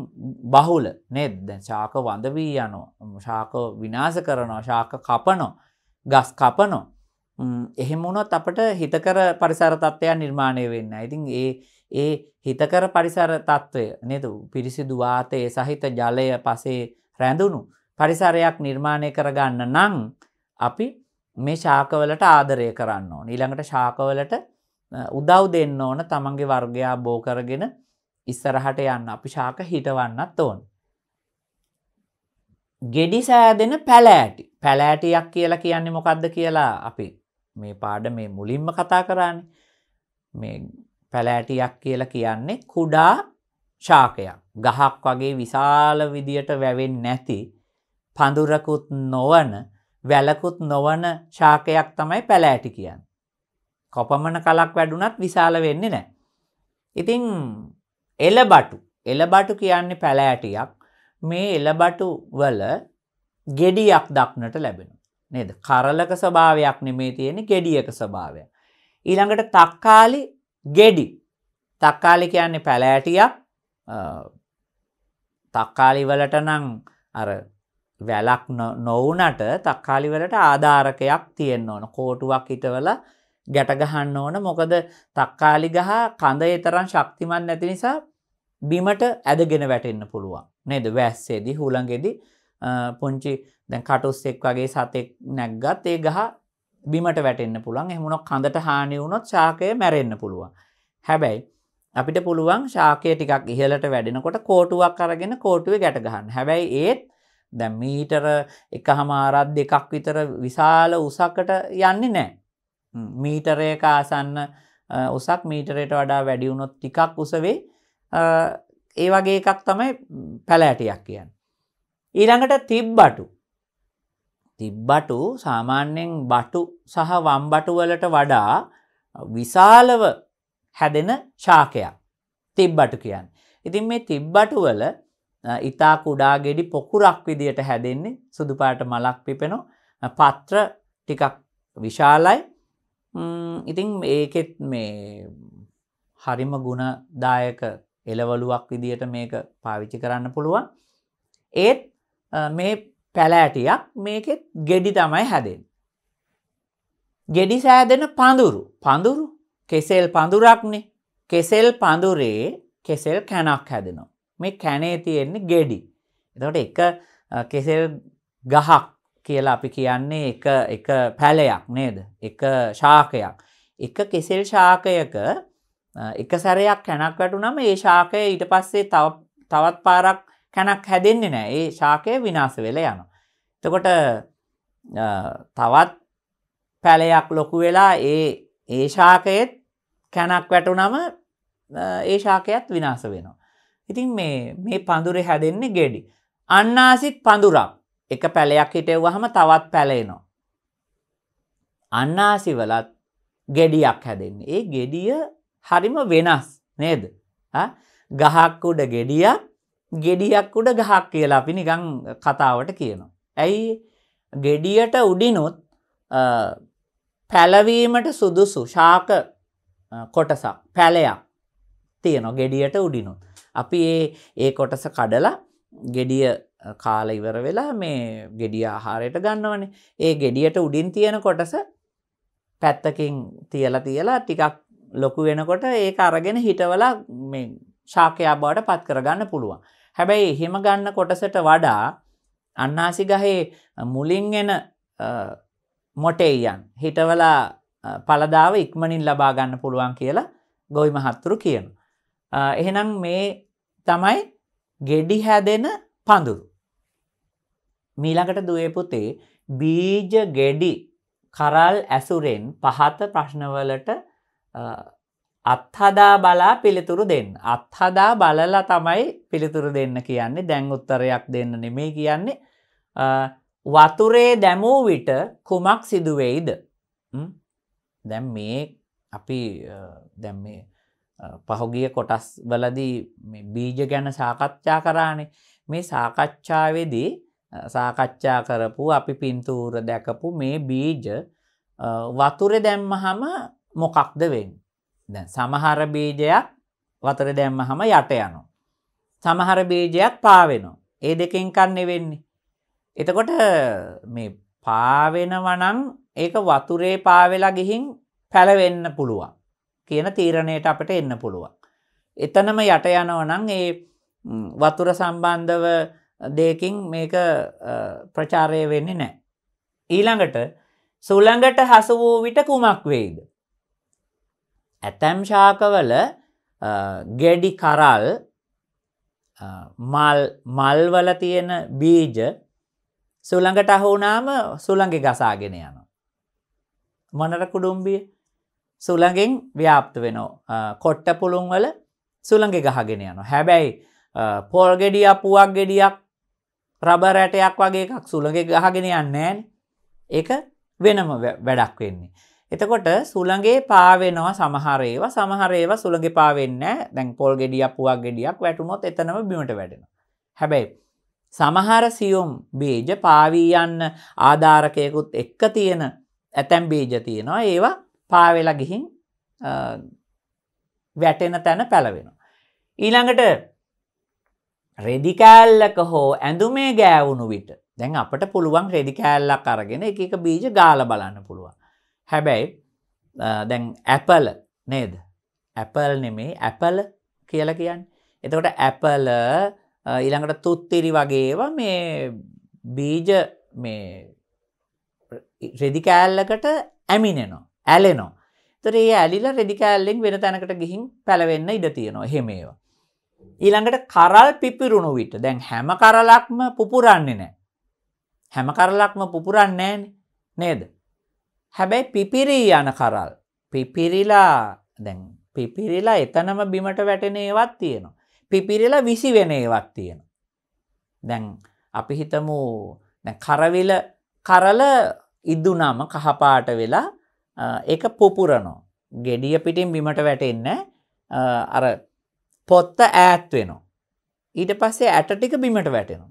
බහුල නෙද්ද ශාක වඳවී යනෝ ශාක විනාස කරනවා ශාක කපනෝ ගස් කපනෝ එහෙමුණොත් අපට හිතකර පරිසර තත්ත්වයක් නිර්මාණය වෙන්න ඉතින් ඒ ඒ හිතකර පරිසර තත්ත්වය නතු පිරිසිදු වාතය සහිත ජලය පසේ රැඳුණු පරිසරයක් නිර්මාණය කරගන්න නං අපි මේ ශාකවලට ආදරය කරන්න ඕන ඊළඟට ශාකවලට උදව් දෙන්න ඕන තමන්ගේ වර්ගයා බෝ කරගෙන ඉස්සරහට යන්න අපි ශාක හිටවන්නත් ඕන්. ගෙඩි සෑදෙන පැලෑටි පැලෑටියක් කියලා කියන්නේ මොකක්ද කියලා අපි මේ පාඩ මේ මුලින්ම කතා කරන්න මේ පැලෑටියක් කියලා කියන්නේ කුඩා ශාකයක් ගහක් වගේ විශාල විදියට වැවෙන් නැති පඳුරකුත් නොවන වැලකුත් නොවන ශාකයක් තමයි පැලෑටි කියන්න. කොපමණ කලක් වැඩුණත් විශාල වෙන්නේ නෑ. ඉතිං එලබටු එලබටු කියන්නේ පැලෑටියක් මේ එලබටු වල ගෙඩියක් දක්නට ලැබෙන. නේද කරලක ස්වභාවයක් නෙමේ තියෙන ගෙඩියක ස්වභාවය. ඊළඟට තක්කාලි ගෙඩි තක්කාලි කියන්නේ පැලෑටියක් තක්කාලි වලට නං අර වැලක් නොවනට තක්කාලි වලට ආධාරකයක් තියෙන්න්න ඕන කෝටුවක් හිටවල ගැට ගහන්න ඕන මොකද තක්කාලි ගහ කඳ ඒතරම් ශක්තිමත් නැති නිසා බිමට ඇදගෙන වැටෙන්න පුළුවන් නේද වැස්සේදී හුළඟෙදි පුංචි දැන් කටුස්සෙක් වගේ සතෙක් නැග්ගත් ඒ ගහ බිමට වැටෙන්න පුළුවන් එහමුණොක් කඳට හානි වුණොත් ශාකය මැරෙන්න පුළුවන් හැබැයි අපිට පුළුවන් ශාකය ටිකක් ඉහලට වැඩෙනකොට කෝටුවක් අරගෙන කෝටුවේ ගැට ගහන්න හැබැයි ඒත් දැන් මීටර එක හමාරත් දෙකක් විතර විශාල උසකට යන්නේ නෑ මීටරයක ආසන්න උසක් මීටරයට වඩා වැඩියුණොත් ටිකක් උසවේ ඒ වගේ එකක් තමයි පැලෑටයක් කියන්න. ඊළඟට තිබ්බටු තිබ්බටු සාමාන්‍යයෙන් බටු සහ වම්බටු වලට වඩා විශාලව හැදෙන ශාකයක් තිබ්බටු කියන්න. ඉතින් මේ තිබ්බටු වල ඉතා කුඩා ගෙඩි පොකුරක් විදියට හැදෙන්නේ සුදුපාට මලක් පිපෙනෝ පත්‍ර ටිකක් විශාලයි ඉතින් ඒකෙත් මේ හරිම ගුණදායක එලවලුවක් විදිහට මේක පාවිච්චි කරන්න පුළුවන් ඒත් මේ පැලෑටියක් මේකෙත් ගෙඩි තමයි හැදෙන්. ගෙඩි සෑදෙන පඳුරු පඳුරු කෙසෙල් පඳුරක්නේ කෙසෙල් පඳුරේ කෙසෙල් කැනක් හැදෙනවා. මේ කැනේ තියෙන්නේ ගෙඩි. එතට එක කෙසෙල් ගහක් කියලා අපි කියන්නේ එක එක පැලයක් නේද එක ශාකයක් එක කෙසෙල් ශාකයක එක සැරයක් කැනක් වැටුනම ඒ ශාකය ඊට පස්සේ තවත් පාරක් කැනක් හැදෙන්නේ නෑ ඒ ශාකය විනාස වෙල යන තකොට තවත් පැලයක් ලොකු වෙලා ඒ ඒ ශාකයෙත් කැනක් වැටුනම ඒ ශාකයත් විනාස වෙනවා ඉතින් මේ මේ පඳුරේ හැදෙන්නේ ගෙඩි අන්නාසිත් පඳුරක් එක පැලයක් හිටෙව්වහම තවත් පැලේනවා. අන්නාසිවලත් ගෙඩියක් හැදෙන්න. ඒ ගෙඩිය හරිම වෙනස් නේද. ගහක් උඩ ගෙඩියක් ගෙඩියක් උඩ ගහක් කියලා අපි නිගං කතාවට කියනවා. ඇයි ගෙඩියට උඩිනුත් පැලවීමට සුදුසු ශාක කොටසක් පැලයක් තියනො ගෙඩියට උඩිනුත්. අපි ඒ ඒ කොටස කඩලා ගෙඩිය කාල ඉවර වෙලා මේ ගෙඩිය ආහාරයට ගන්නවනේ ඒ ගෙඩියට උඩින් තියෙන කොටස පැත්තකින් තියලා තියලා ටිකක් ලොකු වෙනකොට ඒ අරගෙන හිටවලා මේ ශාකයා බවට පත් කරගන්න පුළුවන්. හැබැයි එහෙම ගන්න කොටසට වඩා අන්නාසි ගහේ මුලින් එන මොටෙයියන් හිටවලා පළදාව ඉක්මනින් ලබා ගන්න පුළුවන් කියලා ගොයි මහත්තුරු කියන. එහෙනම් මේ තමයි ගෙඩි හැදෙන පඳුරු. මීළඟට දුවේ පුතේ බීජ ගෙඩි කරල් ඇසුරෙන් පහත ප්‍රශ්නවලට අත්හදා බලා පිළිතුරු දෙන්න. අත්හදා බලලා තමයි පිළිතුරු දෙන්න කියන්නේ දැන් උත්තරයක් දෙන්න නෙමේ කියන්නේ වතුරේ දැමූ විට කුමක් සිදුවෙයිද. දැම් මේ අපි දැම් මේ පහුගිය කොටස් වලදී බීජ ගැන සාකච්ඡා කරානේ මේ සාකච්ඡාවේදී සාකච්ඡා කරපු අපි පින්තූර දැකපු මේ බීජ වතුර දැම්මහම මොකක්ද වෙන්. දැ සමහර බීජයක් වතර දැම්මහම යට යනු. සමහර බීජයක් පාවෙනු. ඒ දෙකෙන් කන්නේ වෙන්නේ. එතකොට මේ පාවෙනවනං ඒක වතුරේ පාවෙලා ගිහින් පැලවෙන්න පුළුවන් කියන තීරණයට අපට එන්න පුළුවන්. එතනම යට යනවනං ඒ වතුර සම්බන්ධව දේකින් මේක ප්‍රචාරය වෙන්නේ නෑ. ඊළඟට සුළඟට හසු වූ විට කුමක් වෙයිද. ඇතැම් ශාකවල ගෙඩි කරල් මල්වල තියෙන බීජ සුළඟට අහුනාම සුළඟි ගසාගෙන යන. මනර කුඩුම්බිය සුළඟෙන් ව්‍යාප්ත වෙනෝ කොට්ට පුළුන්වල සුළඟි ගහගෙන යන. හැබැයි පොල් ගෙඩිය පුවක් ගෙඩියක් රබ රැටයක් වගේ එකක් සුළඟ ගහගෙන යන්නෑන් එක වෙනම වැඩක් වෙන්නේ. එතකොට සුළඟේ පාවෙනවා සමහරේව සමහරේව සුළඟ පාවෙන්න දැන් පොල් ගෙඩිය පුවක් ගෙඩියක් වැටුමොත් එතනම බිමට වැඩෙන. හැබැයි සමහර සියුම් බේජ පාවී යන්න ආධාරකයකුත් එක්ක තියෙන ඇතැම් බේජ තියෙනවා ඒවා පාවෙලා ගිහින් වැටෙන තැන පැලවෙන. ඊළඟට රෙදිකෑල්ලක හෝ ඇඳුමේ ගෑවුණු විට දැන් අපට පුළුවන් රෙදිකෑල්ලක් අරගෙන එක එක බීජ ගාල බලන්න පුළුවන්. හැබැයි දැන් ඇපල නේද ඇපල් නෙමේ ඇපල කියල කියන්න. එතකොට ඇපල ඊළඟට තුත්තිරි වගේව මේ බීජ මේ රෙදිකෑල්ලකට ඇමිනෙනෝ ඇලෙනෝ තරේ ඇලිල රෙදිකෑල්ලෙන් වෙන තැනකට ගිහින් පැලවෙන්න ඉඩ තියෙනවා හෙමේවා. ඊළඟට කරල් පිපිරුණු විට දැන් හැම කරලක්ම පුපුරන්නේ නෑ. හැම කරලක්ම පුපුරන්නේ නේද. හැබැයි පිපිරී යන කරල් පිපිරිලා දැන් පිපිරිලා එතනම බිමට වැටෙන ඒවත් තියෙනවා. පිපිරිලා විසි වෙන ඒවත් තියෙන. දැන් අපි හිතමු කරවිල කරල ඉදුනාම කහපාට වෙලා එක පොපුරනෝ. ගෙඩිය පිටින් බිමට වැටෙන්න අර පොත්ත ඈත් වෙනවා. ඊට පස්සේ ඇට ටික බිමට වැටෙනවා.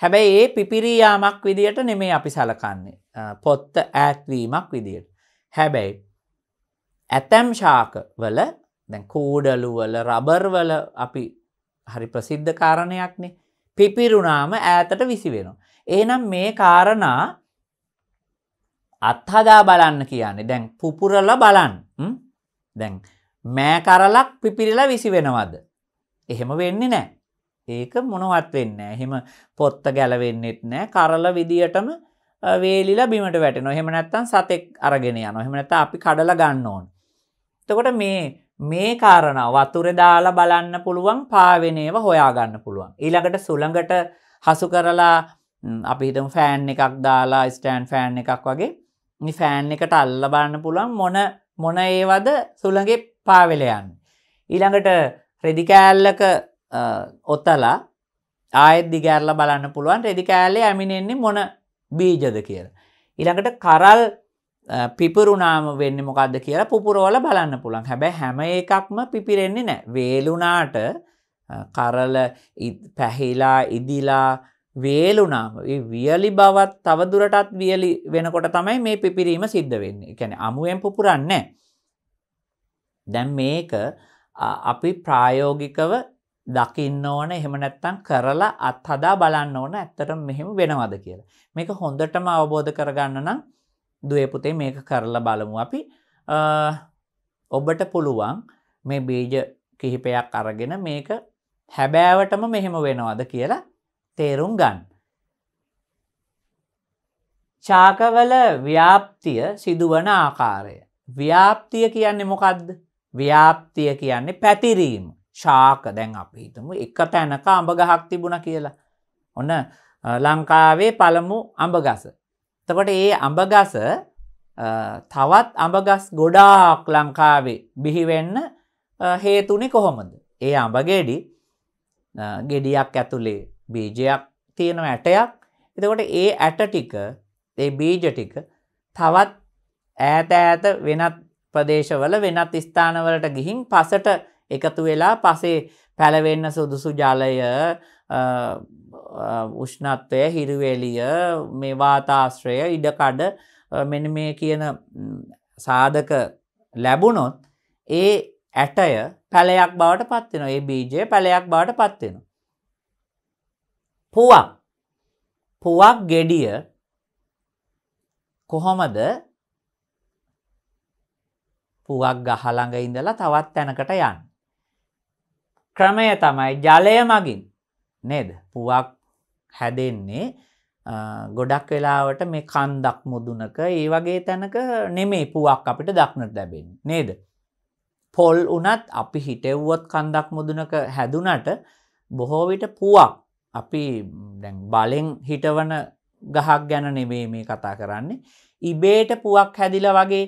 හැබැයි ඒ පිපිරියාමක් විදියට නෙමේ අපි සලකන්නේ. පොත්ත ඈත්වීමක් විදියට. හැබැයි ඇතැම් ශාකවල දැන් කෝඩලුවල රබර්වල අපි හරි ප්‍රසිද්ධ කාරණයක්නේ පිපිරුණාම ඈතට විසි වෙනවා. ඒනම් මේ කාරණා අත්හදා බලන්න කියන්නේ දැන් පුපුරල බලන් දැන් මෑකරලක් පිපිරිලා විසි වෙනවද. එහෙම වෙන්නේ නෑ. ඒක මොනවත් වෙන්න එහෙම පොත්ත ගැලවෙන්නෙත් නෑ කරල විදිටම වේලිලා බිමට වැටෙන හෙමනැත්තන් සතෙක් අරගෙන යන හෙමනැත අපි කඩල ගන්න ඕන්. තකොට මේ මේ කාරණ වතුර දාලා බලන්න පුළුවන් පාවෙනේව හොයාගන්න පුළුවන්. ඊළඟට සුළඟට හසු කරලා අපිහිතම් ෆෑන් එකක් දාලා ස්ටෑන් ෆෑන් එකක් වගේ නි ෆෑන් එකට අල්ල බන්න පුළුවන් මොන මොන ඒවද සුළඟෙ පාවෙලයන්. ඊළඟට රෙදිකෑල්ලක ඔත්තලා ආයත් දිගෑරල බලන්න පුළුවන් රෙදිකෑල්ලේ ඇමිණෙන්නේ මොන බීජද කියල. ඉළඟට කරල් පිපරුණාම වෙන්න මොකක්ද කියලා පුපුරෝල බලන්න පුළන් හැබැ හැම එකක්ම පිපිරෙන්නේ නෑ වේලුනාට කරල පැහිලා ඉදිලා වේලුනාම වියලි බවත් තවදුරටත් වියලි වෙනකොට තමයි මේ පිපිරීම සිද්ධ වෙන්නේ එකැන අමුවෙන් පුපුරන්නේ දැන් මේක අපි ප්‍රායෝගිකව දකින්න ඕන එහෙම නැත්තම් කරලා අත්හදා බලන්න ඕන ඇත්තටම මෙහෙම වෙනවද කියලා. මේක හොඳටම අවබෝධ කරගන්න නම් දුවේ පුතේ මේක කරලා බලමු අපි. ඔබට පුළුවන් මේ බීජ කිහිපයක් අරගෙන මේක හැබෑවටම මෙහෙම වෙනවද කියලා තේරුම් ගන්න. චාකවල ව්‍යාප්තිය සිදුවන ආකාරය. ව්‍යාප්තිය කියන්නේ මොකක්ද? ව්‍යාප්තිය කියන්නේ පැතිරීම ශාක දැන් අපි හිතමු එක තැනක අඹගහක් තිබුණ කියලා. ඔන්න ලංකාවේ පළමු අඹගස. තකොට ඒ අඹගස තවත් අඹගස් ගොඩාක් ලංකාවේ බිහිවෙන්න හේතුනි කොහොමද. ඒ අඹගෙඩි ගෙඩියක් ඇතුළේ බීජයක් තියෙන ඇටයක් එතකොට ඒ ඇට ටික ඒ බීජ ටික තවත් ඈත ඈත වෙනත් ප්‍රදේශවල වෙනත් ස්ථානවලට ගිහින් පසට එකතු වෙලා පසේ පැලවෙන්න සුදුසු ජලය උෂ්ණත්වය හිරුවෙලිය මේ වාතාශ්‍රය ඉඩකඩ මෙන මේ කියන සාධක ලැබුණොත් ඒ ඇටය පැලයක් බවට පත්වෙන ඒ බීජය පැලයක් බවට පත්වෙන. පුවක් පුවක් ගෙඩිය කොහොමද පුවක් ගහ ළඟ ඉඳලා තවත් තැනකට යන්න. ක්‍රමය තමයි ජලය මගින් නේද පුවක් හැදෙන්නේ ගොඩක් වෙලාවට මේ කන්දක් මුදුනක ඒ වගේ තැනක නෙමේ පුවක් අපිට දක්නට ලැබෙන නේද. පොල් වනත් අපි හිටෙව්වොත් කන්දක් මුදුනක හැදුනට බොහෝ විට පුවක් අපි බලෙන් හිටවන ගහක් ගැන නෙවේ මේ කතා කරන්නේ. ඉබේට පුවක් හැදිල වගේ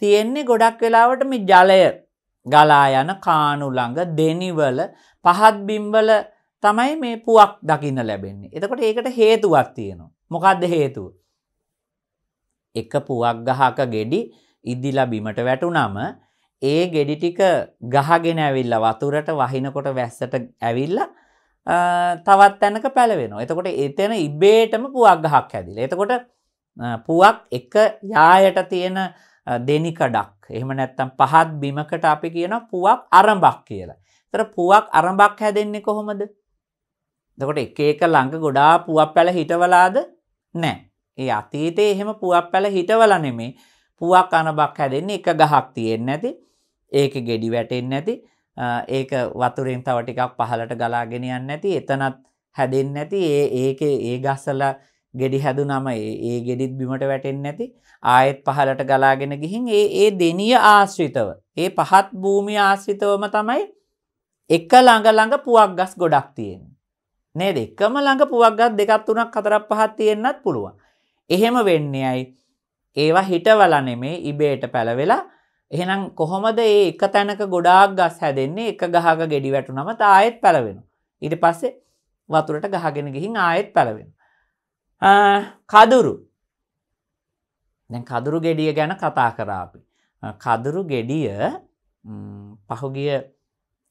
තියෙන්නේ ගොඩක් වෙලාවට මේ ජලය ගලා යන කානු ළඟ දෙනිවල පහත් බිම්වල තමයි මේ පුවක් දකින්න ලැබෙන්නේ. එතකොට ඒකට හේතුවක් තියෙනවා. මොකක්ද හේතුව? එක පුවක් ගහක ගෙඩි ඉදිලා බිමට වැටුනම ඒ ගෙඩි ටික ගහගෙන ඇවිල්ලා වතුරට වහිනකොට වැස්සට ඇවිල්ලා තවත් තැනක පැලවෙනවා. එතකොට එතන ඉබේටම පුවක් ගහක් හැදිලා. එතකොට පුවක් එක යායට තියෙන දෙනිකඩක් එහෙම නැත්තම් පහත් බිමකට අපි කියන පුවක් අරඹක් කියලා. තර පුවක් අරඹක් හැදෙන්නේ කොහොමද? දකොට එක එක ළඟ ගොඩා පුවක් පැල හිටවලාද නෑ. ඒ අතීතයේ එහෙම පුවක් පැල හිටවල නෙමේ පුවක් අනබක් හැදෙන්නේ එක ගහක් තියෙන්නේ නැති. ඒක ගෙඩි වැටෙන්නේ නැති. ඒක වතුරෙන් තව ටිකක් පහලට ගලාගෙන යන්නේ නැති. එතනත් හැදෙන්නේ නැති. ඒ ඒකේ ඒ ගස්වල ගෙඩි හැදුනම ඒ ගෙඩිත් බිමට වැටෙන් නැති ආයෙත් පහලට ගලාගෙන ගිහින් ඒ ඒ දෙනිය ආශ්‍රිතව. ඒ පහත් භූමි ආශ්‍රිතවම තමයි එක ළඟ ළඟ පුවක් ගස් ගොඩක් තියෙන්. නේද එකම ළඟ පුවක් ගත් දෙකත් තුනක් කතරක් පහත් තියෙන්න්නත් පුළුවන්. එහෙම වෙන්නේ අයි ඒවා හිටවල නෙමේ ඉබේට පැලවෙලා එහෙනම් කොහොමද ඒ එක තැනක ගොඩාක් ගස් හැදෙන්නේ එක ගහග ගෙඩි වැටුනම ආයෙත් පැලවෙන. ඉට පස්සේ වතුරට ගහගෙන ගිහින් ආයෙත් පැලවෙන. කදුරු දැන් කදුරු ගෙඩිය ගැන කතා කරාපි. කදුරු ගෙඩිය පහුගිය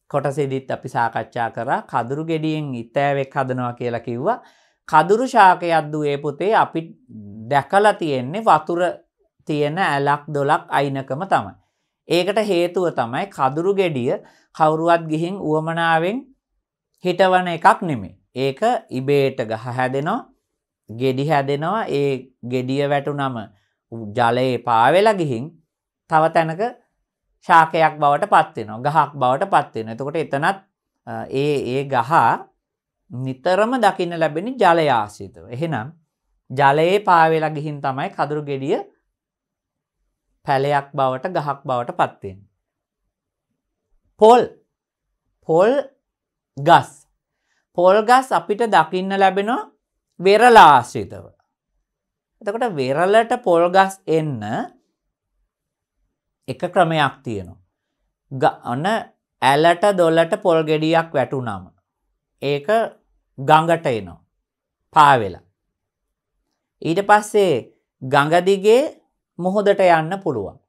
කොටසිදිත් අපි සාකච්ඡා කරා කදුරු ගෙඩියෙන් ඉතෑවෙක් හදනවා කියලා කිව්වා කදුරු ශාකයක් දුවේ පුතේ අපි දැකලා තියෙන්නේ වතුර තියෙන ඇලක් දොලක් අයිනකම තමයි. ඒකට හේතුව තමයි කදුරු ගෙඩිය කවුරුවත් ගිහින් උවමනාවෙන් හිටවන එකක් නෙමේ. ඒක ඉබේට ගහ හැදෙනවා ගෙඩි හැදෙනවා ඒ ගෙඩිය වැටුනම ජලයේ පාවෙලා ගිහින් තව තැනක ශාකයක් බවට පත්වෙනවා ගහක් බවට පත්වෙන එතකොට එතනත් ඒ ඒ ගහ නිතරම දකින්න ලැබෙන ජලයාසිතව එහෙනම් ජලයේ පාවෙලා ගිහින් තමයි කදුරු ගෙඩිය පැලයක් බවට ගහක් බවට පත්වෙන් පොල් පොල් ගස් පොල් ගස් අපිට දකින්න ලැබෙනවා වෙරලාශ්‍රිතව. එතකොට වෙරලට පොල්ගස් එන්න එක ක්‍රමයක් තියෙනවා. ගන්න ඇලට දොලට පොල් ගෙඩියක් වැටුනම. ඒක ගඟට එනවා. පාවෙලා. ඊට පස්සේ ගඟදිගේ මොහොදට යන්න පුළුවන්.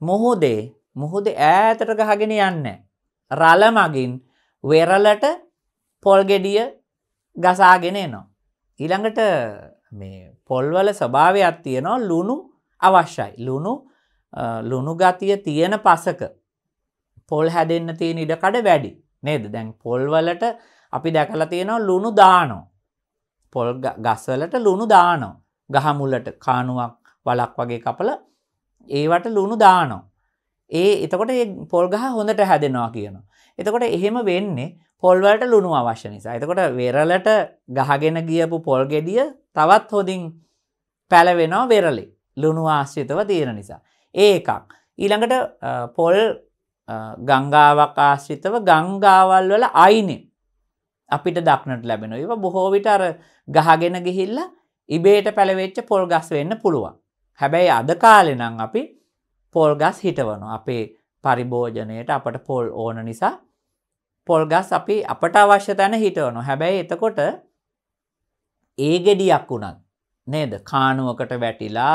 මොහොදේ මොහොද ඈතට ගහගෙන යන්න. රල මගින් වෙරලට පොල්ගෙඩිය ගසාගෙන එනවා. ඊළඟට මේ පොල්වල ස්වභාවයක් තියෙනවා ලුණු අවශ්‍යයි. ලුණු ලුණු ගතිය තියෙන පසක පොල් හැදෙන්න්න තියෙන ඉඩකඩ වැඩි නේද දැන් පොල්වලට අපි දැකලා තියෙනවා ලුණු දානෝ. පොල් ගස්වලට ලුණු දානෝ. ගහමුල්ලට කානුවක් වලක් වගේ කපල ඒවට ලුණු දානෝ. ඒ එතකොට පොල්ගහ හොඳට හැදෙනවා කියනවා. එතකොට එහෙම වෙන්නේ පොල්වලට ලුණු අවශ්‍ය නිසා එතකොට වෙරලට ගහගෙන ගියපු පොල් ගෙඩිය තවත් හොදින් පැලවෙනවා වෙරලි ලුණු ආශ්‍රිතව තියෙන නිසා. ඒ එකක්. ඊළඟට පොල් ගංගාවක් ආශ්‍රිතව ගංගාවල් වල අයිනෙ අපිට දක්නට ලැබෙන ඒව බොහෝවිට අර ගහගෙන ගිහිල්ල ඉබේට පැළවෙච්ච පොල් ගස් වෙන්න පුළුවන්. හැබැයි අද කාලෙනං අපි පොල් ගස් හිටවනු අපේ පරිභෝජනයට අපට පොල් ඕන නිසා පොල් ගස් අපි අපට අවශ්‍ය තැන හිටවනො හැබැයි එතකොට ඒ ගෙඩියක් වුණත් නේද කානුවකට වැටිලා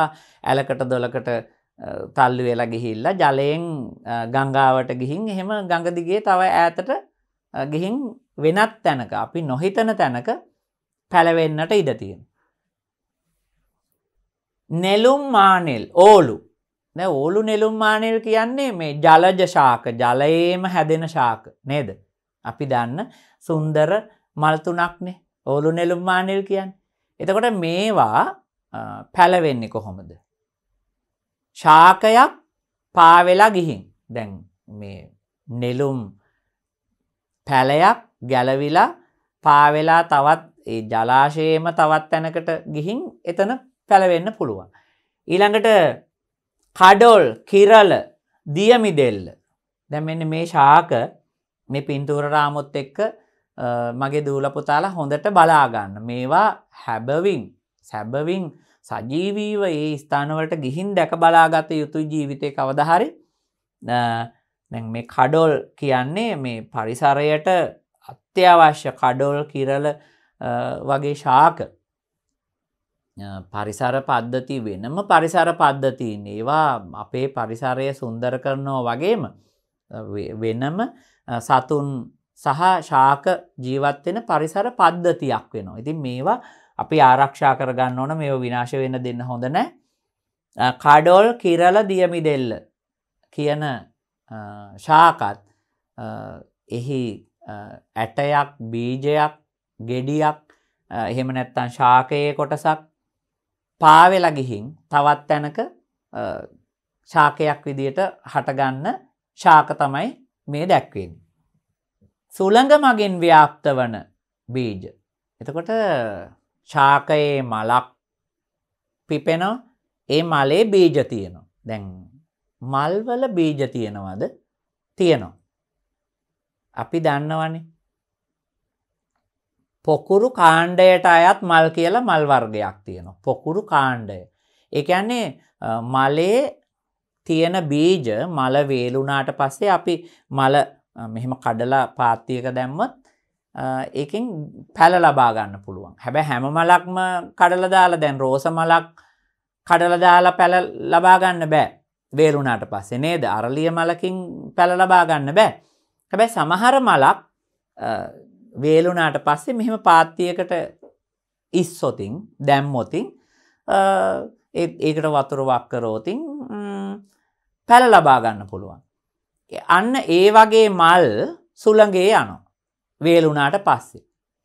ඇලකට දොලකට තල්ලු වෙලා ගිහිල්ලා ජලයෙන් ගංගාවට ගිහින් එහෙම ගඟදිගේ තව ඈතට ගිහින් වෙනත් තැනක අපි නොහිතන තැනක පැලවෙන්නට ඉඩ තියෙන. නෙලුම් මානෙල් ඕලු ඕලු නෙලුම් මානෙල් කියන්නේ මේ ජලජ ශාක ජලයේම හැදෙන ශාක නේද අපි දන්න සුන්දර මල්තුනක්නේ ඕලු නෙලුම් මානෙල් කියන්. එතකොට මේවා පැලවෙන්නේ කොහොමද. ශාකයක් පාවෙලා ගිහින් දැන් මේ නෙලුම් පැලයක් ගැලවිලා පාවෙලා තවත් ඒ ජලාශයේම තවත් තැනකට ගිහින් එතන පැලවෙන්න පුළුවන්. ඊළඟට කඩොල් කිරල දියමිදෙල්ල දැ මෙන්න මේ ශාක මේ පින්තූර රාමුත් එක්ක මගේ දූලපුතාලා හොඳට බලාගන්න මේවා හැබවින් සැබවින් සජීවීව ඒ ස්ථානවලට ගිහින් දැක බලාගත යුතු ජීවිතය කවදහරි මේ කඩොල් කියන්නේ මේ පරිසරයට අත්‍යවශ්‍ය කඩොල් කිරල වගේ ශාක පරිසර පද්ධති වෙනම පරිසර පද්ධතින් ඒවා අපේ පරිසරය සුන්දර කරනවා වගේම වෙනම සතුන් සහ ශාක ජීවත්වෙන පරිසර පද්ධතියක් වෙනවා. ඉතින් මේවා අපි ආරක්ෂා කරගන්න ඕන මේ විනාශ වෙන්න දෙන්න හොඳ නෑ. කඩෝල් කිරල දියමි දෙල්ල කියන ශාකත් එහි ඇටයක් බීජයක් ගෙඩියක් එහෙම නැත්තන් ශාකයේ කොටසක් පාවෙල ගිහින් තවත් තැනක ශාකයක් විදියට හටගන්න ශාක තමයි මේ දැක්වෙන්. සුළඟ මගින් ව්‍යාප්ත වන බීජ. එතකොට ශාකයේ මලක් පිපෙනෝ ඒ මලේ බීජ තියනවා. දැන් මල්වල බීජ තියෙනවද තියනවා. අපි දන්නවනේ. පොකුරු කාණ්ඩයට අයත් මල් කියලා මල් වර්ගයක් තියෙනවා. පොකුරු කාණ්ඩය. ඒ කියන්නේ මලේ තියෙන බීජ මල වේලුනාට පස්සේ අපි මල මෙහෙම කඩලා පාත්තියක දැම්මත් ඒකින් පැල ලබා ගන්න පුළුවන් හැබැ හැම මලක්ම කඩල දාලා දැන් රෝස මලක් කඩල දාලා පැල ලබා ගන්න බෑ වේරුණාට පස්සේ නේද අරලිය මලකින් පැල ලබා ගන්න බෑ හැබැයි සමහර මලක් වේලුනාට පස්සේ මෙහෙම පාත්තියකට ඉස්සොතින් දැම්මොතින් ඒකට වතුර වක්කරෝතින් පැල ලබා ගන්න පුළුවන්. අන්න ඒ වගේ මල් සුළඟේ යනෝ. වේලුනාට පස්සේ.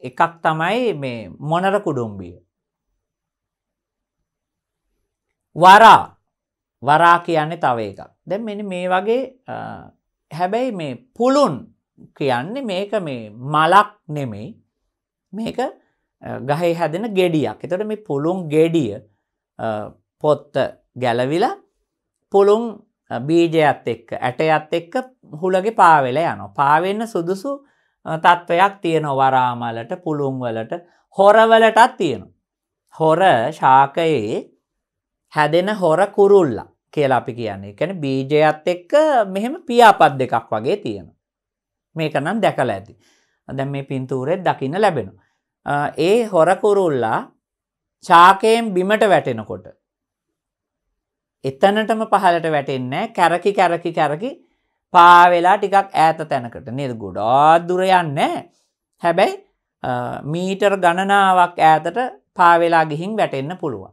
එකක් තමයි මේ මොනර කුඩුම්බිය. වරා වරා කියන්නේ තව එකක්. දැන් මෙන්න මේ වගේ හැබැයි මේ පුළුන් කියන්නේ මේක මේ මලක් නෙමෙයි. මේක ගහේ හැදෙන ගෙඩියක්. එතකොට මේ පුළුන් ගෙඩිය පොත්ත ගැලවිලා පුළුන් බීජයත් එක්ක ඇටයත් එක්ක හුළගේ පාවෙල යන. පාවෙන්න සුදුසු තත්ත්වයක් තියෙන වරාමලට පුළුන්වලට හොරවලටත් තියෙන. හොර ශාකයේ හැදෙන හොර කුරුල්ල කියලා අපි කියන්නේ එකැන බීජයත් එක්ක මෙහෙම පියාපත් දෙකක් වගේ තියෙන. මේක නම් දැකල ඇති. දැ මේ පින්තූරෙත් දකින්න ලැබෙන. ඒ හොරකුරුල්ලා ශාකයෙන් බිමට වැටෙනකොට එතනටම පහලට වැටෙන්නේ කැරකි කැරකි කැරකි පාවෙලා ටිකක් ඈත තැනකට නිර් ගොඩාත් දුර යන්නේ හැබැයි මීටර් ගණනාවක් ඈතට පාවෙලා ගිහින් වැටෙන්න පුළුවන්.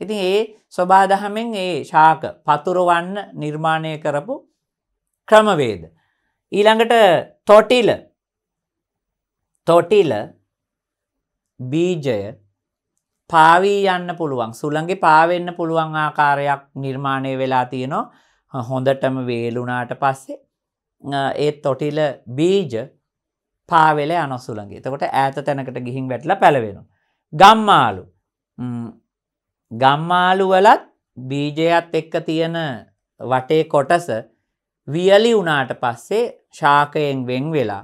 ඉතින් ඒ ස්වබාදහමෙන් ඒ ශාක පතුරවන්න නිර්මාණය කරපු ක්‍රමවේද. ඊළඟට තොටිල තොටිල බීජය පාවී යන්න පුළුවන් සුළඟි පාවෙන්න පුළුවන් ආකාරයක් නිර්මාණය වෙලා තියෙනවා හොඳටම වේලුනාට පස්සේ ඒත් තොටිල බීජ පාවෙල අනොසුළගේ තකොට ඇත තැනකට ගිහින් වැටල පැළවෙනු. ගම්මාලු ගම්මාලු වලත් බීජයත් එක්ක තියෙන වටේ කොටස වියලි වනාට පස්සේ ශාකයෙන් වෙන් වෙලා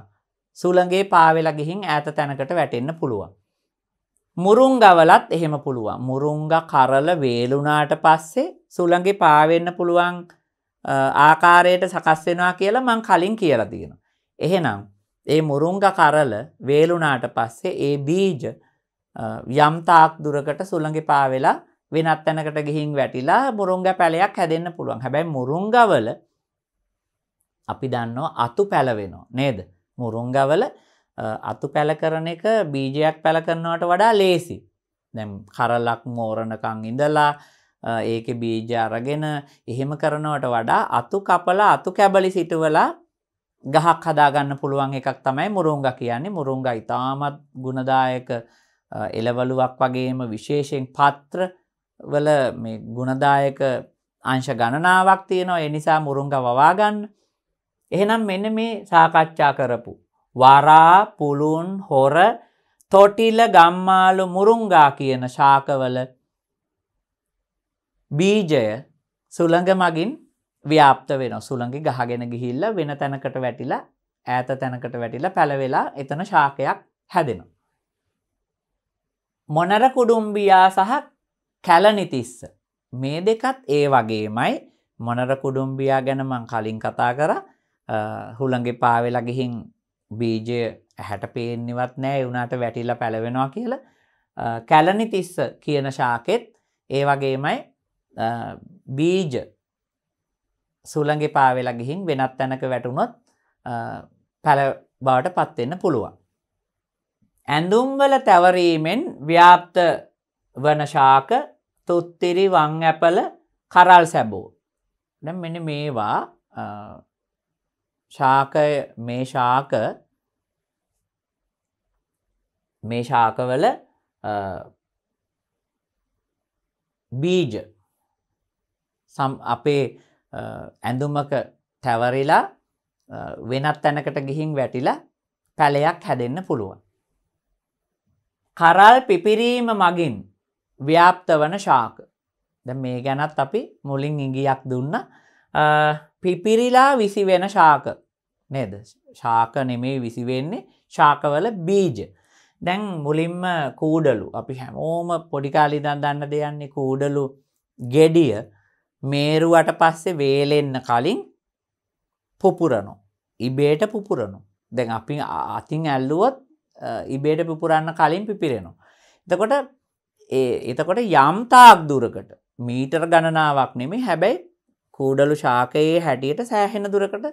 සුළගේ පාවෙලා ගිහින් ඇත තැනකට වැටෙන්න්න පුළුවන්. මුරුංගවලත් එහෙම පුළුවන්. මුරුංග කරල වේලුනාට පස්සේ සුළඟි පාවෙන්න පුළුවන් ආකාරයට සකස් වෙනවා කියලා මං කලින් කියලා තියෙනවා. එහෙනම් ඒ මුරුංග කරල වේලුනාට පස්සේ ඒ බීජ යම් තාක් දුරකට සුළඟි පාවෙලා වෙනත් තැනකට ගිහින් වැටිලා මුරුංග පැලයක් හැදෙන්න පුළුවන්. හැබැයි මුරුංගවල අපි දන්නවා අතු පැලවෙනවා නේද? මුරුංගවල අතු පැල කරන එක බීජයක් පැල කරනවට වඩා ලේසි. දැම් කරලක් මෝරණකං ඉඳලා ඒක බීජ අරගෙන එහෙම කරනවට වඩා අතු කපලා අතු කැබලි සිටුවලා ගහක් හදාගන්න පුළුවන් එකක් තමයි මුරුංග කියන්නේ මුරුංග ඉතාමත් ගුණදායක එලවලුවක් වගේම විශේෂයෙන් පත්‍ර වල ගුණදායක අංශ ගණනාවක් තියෙනවා එනිසා මුරුංග වවාගන්න. එහෙනම් මෙන්න මේ සාකච්ඡා කරපු වරා පුළුන් හොර තොටිල ගම්මාලු මුරුංගා කියන ශාකවල බීජය සුළඟ මගින් ව්‍යාප්ත වෙන සුළඟි ගහගෙන ගිහිල්ල වෙන තැනකට වැටිලා ඈත තැනකට වැටිලා පැළවෙලා එතන ශාකයක් හැදෙන. මොනර කුඩුම්බියා සහ කැලනිතිස්ස මේ දෙකත් ඒ වගේමයි මොනර කුඩුම්බියා ගැනමං කලින් කතා කර හුළඟි පාවෙලා ගිහින් බීජය ඇහැට පේෙන්න්නවත් නෑ වුණට වැටිල්ල පැලවෙනවා කියල කැලනි තිස්ස කියන ශාකෙත් ඒ වගේමයි බීජ සුළඟි පාවෙලා ගිහින් වෙනත් තැනක වැටුණොත් පැල බවට පත්වෙන්න පුළුවන්. ඇඳුම්වල තැවරීමෙන් ව්‍යාප්ත වනශාක තුත්තිරි වංඇපල කරල් සැබෝ. මෙන මේවා ශාකය මේ ශාක මේ ශාකවල බීජ සම් අපේ ඇඳුමක තැවරිලා වෙනත් තැනකට ගිහින් වැටිලා පැලයක් හැදෙන්න පුළුවන්. කරල් පිපිරීම මගින් ව්‍යාප්ත වන ශාක. ද මේ ගැනත් අපි මුලින් ඉගියක් දුන්න පිපිරිලා විසි වෙන ශාක නේද ශාක නෙමේ විසිවෙන්නේ ශාකවල බීජ දැන් මුලින්ම කූඩලු අපි හැමෝම පොඩිකාලිදන් දන්න දෙයන්නේ කූඩලු ගෙඩිය මේරුවට පස්සේ වේලෙන්න කලින් පුපුරනු ඉබේට පුපුරනු දැන් අපි අතින් ඇල්ලුවොත් ඉබේට පුපුරන්න කලින් පිපිරෙනු එතකොට එතකොට යම්තාක් දුරකට මීටර් ගණනාවක් නෙමේ හැබැයි කූඩලු ශාකයේ හැටියට සෑහෙන දුරකට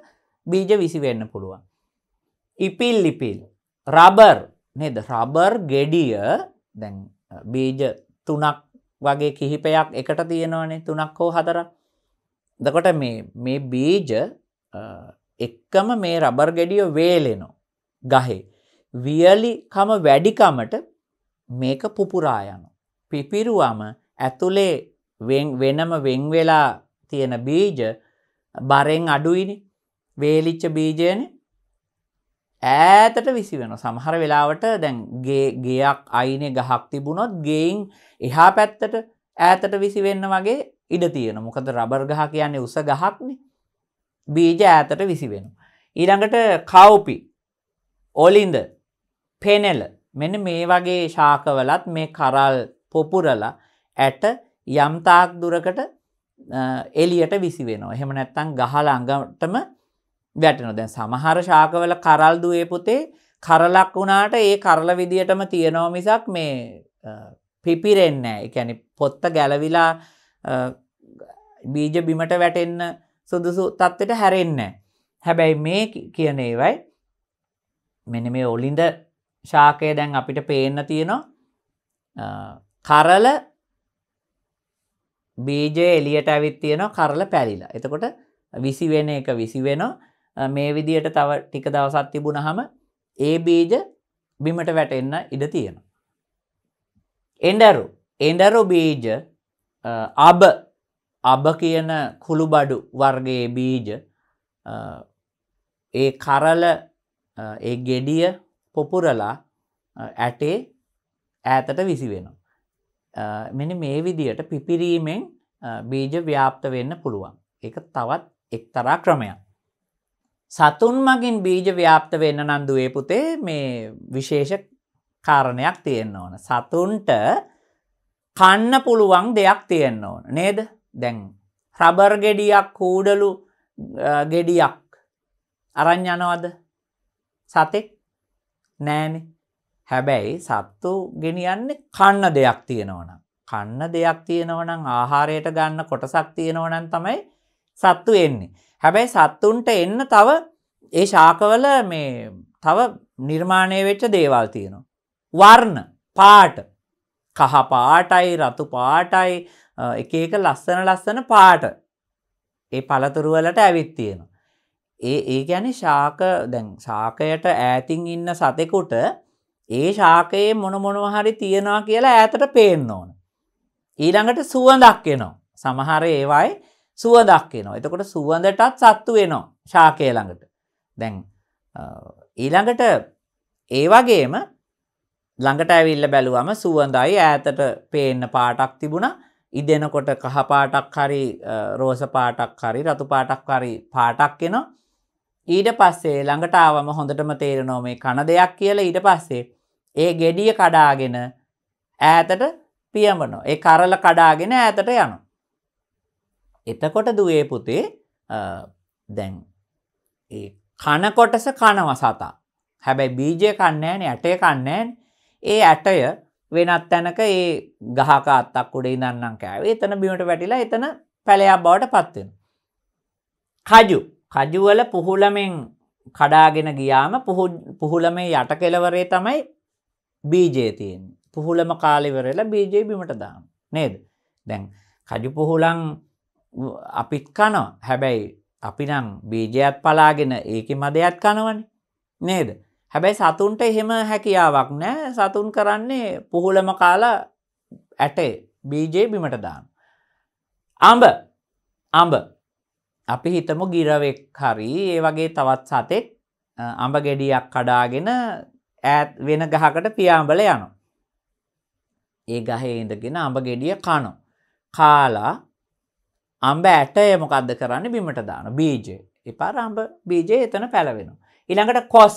බීජ විසි වෙන්න පුළුවන්. ඉපිල් ලිපිල් රබර් නේද රබර් ගෙඩිය දැන් බීජ තුනක් වගේ කිහිපයක් එකට තියෙනවනේ තුනක් හෝ හදර දකොට මේ බීජ එක්කම මේ රබර් ගෙඩිය වේලෙනෝ ගහේ වියලිකම වැඩිකමට මේක පුපුරායනු. පිපිරුවම ඇතුළේ වෙනම වෙංවෙලා තියෙන බීජ බරෙන් අඩුයිනි වේලිච්ච බීජයන ඈතට විසි වෙන සමහර වෙලාවට දැන් ගේයක් අයින ගහක් තිබුණොත් ගෙයින් එහා පැත්තට ඈතට විසි වෙන්න වගේ ඉඩ තියෙන මොකද රබර් ගහ කියන්නේ උස ගහක්න බීජ ඈතට විසි වෙන. ඊළඟට කව්පි ඔලින්ද පෙනෙල මෙන මේ වගේ ශාකවලත් මේ කරල් පොපුරලා ඇට යම්තාක් දුරකට එලියට විසි වෙනවා එහෙම නැත්තං ගහළඟටම වැටනො දැන් සමහර ශාකවල කරල්දුවේ පුතේ කරලක් වුණාට ඒ කරල විදිටම තියෙනෝ මිසක් මේ පිපිරෙන්න එකැනි පොත්ත ගැලවිලා බීජ බිමට වැටෙන්න සුදුසු තත්ත්වට හැරෙන්න හැබැයි මේ කියන ඒවයි මෙන මේ ඔලින්ද ශාකය දැන් අපිට පේන්න තියෙනවා කරල බීජය එලියට ඇවිත් තියෙනවා කරල පැලිලා එතකොට විසිවෙන එක විසිවෙනවා මේ විදියට තව ටික දවසත් තිබුණ හම ඒ බීජ බිමට වැටෙන්න ඉඩ තියෙනවා. එන්ඩරු එන්ඩරු බීජ අබ අබ කියන කුළුබඩු වර්ගේ බීජ ඒ කරල ඒ ගෙඩිය පොපුරලා ඇටේ ඈතට විසි වෙනවා. මෙන මේ විදියට පිපිරීමෙන් බීජ ව්‍යාප්ත වෙන්න පුළුවන්. එක තවත් එක්තරා ක්‍රමයක්. සතුන් මගින් බීජ ව්‍යාප්ත වෙන්න නන්දුවේ පුතේ මේ විශේෂ කාරණයක් තියෙන්න ඕන. සතුන්ට කන්න පුළුවන් දෙයක් තියෙන්න ඕන නේද දැන් රබර් ගෙඩියක් කූඩලු ගෙඩියක් අරං යනවද සතෙක් නෑනේ හැබැයි සත්තු ගෙනියන්නේ කන්න දෙයක් තියෙනවනම්. කන්න දෙයක් තියෙනවනම් ආහාරයට ගන්න කොටසක් තියෙනවනම් තමයි සත්තු එන්නේ. හැබැයි සත්තුන්ට එන්න තව ඒ ශාකවල මේ තව නිර්මාණය වෙච්ච දේවල් තියෙනවා. වර්ණ පාට කහ පාටයි රතු පාටයි එක එක ලස්සන ලස්සන පාට ඒ පළතුරු වලට ඇවිත් තියෙනවා. ඒ ඒ කියන්නේ ශාක දැන් ශාකයට ඈතින් ඉන්න සතෙකුට ඒ ශාකයේ මොනමොනව හරි තියෙනවා කියලා ඈතට පේන්න ඕන. ඊළඟට සුවඳක් එනවා. සමහර ඒවායි සුවදක් එනවා. එතකොට සුවඳටත් සත්තු වෙනවා ශාකය ළඟට. දැන් ඊළඟට ඒ වගේම ළඟට ඇවිල්ල බැලුවම සුවඳයි ඈතට පේන්න පාටක් තිබුණා. ඉදෙනකොට කහ පාටක් හරි රෝස පාටක් හරි රතු පාටක් හරි පාටක් එනවා. ඊට පස්සේ ළඟට ආවම හොඳටම තේරෙනවා මේ කන දෙයක් කියලා ඊට පස්සේ ඒ ගෙඩිය කඩාගෙන ඈතට පියඹනෝ. ඒ කරල කඩාගෙන ඈතට යනු. එතකොට දුවේ පුතේ දැන් කනකොටස කනවසතා. හැබැයි බීජය කන්නෑන ඇටය කන්නෑන් ඒ ඇටය වෙනත් තැනක ඒ ගහකාත්තක් උඩේ ඉදන්නම් කෑවේ එතන බිමට වැටිලා එතන පැළයා බවට පත්වෙන. කජු කජුවල පුහුලමෙන් කඩාගෙන ගියාම පුහුලමේ යට කෙලවරේ තමයි බීජය තියෙන්නේ. පුහුලම කාලිවරලා බීජය බිමට දාන. නේද? දැන් කජු පුහුලන් අපිත් කනවා. හැබැයි අපි නම් බීජයත් පලාගෙන ඒකේ මදයක් කනවනේ. නේද? හැබැයි සතුන්ට එහෙම හැකියාවක් නෑ. සතුන් කරන්නේ පුහුලම කාලා ඇටේ බීජේ බිමට දාන. අඹ අඹ අපි හිතමු ගිරවෙක් හරි ඒ වගේ තවත් සතෙක් අඹ ගෙඩියක් කඩාගෙන ඈත් වෙන ගහකට පියාඹල යනවා. ඒ ගහේ ඉඳගෙන අඹ ගෙඩිය කනවා. කාලා අඹ ඇටය මොකද්ද කරන්නේ බිමට දාන බීජය. එපාර අඹ බීජය එතන පැලවෙනවා. ඊළඟට කොස්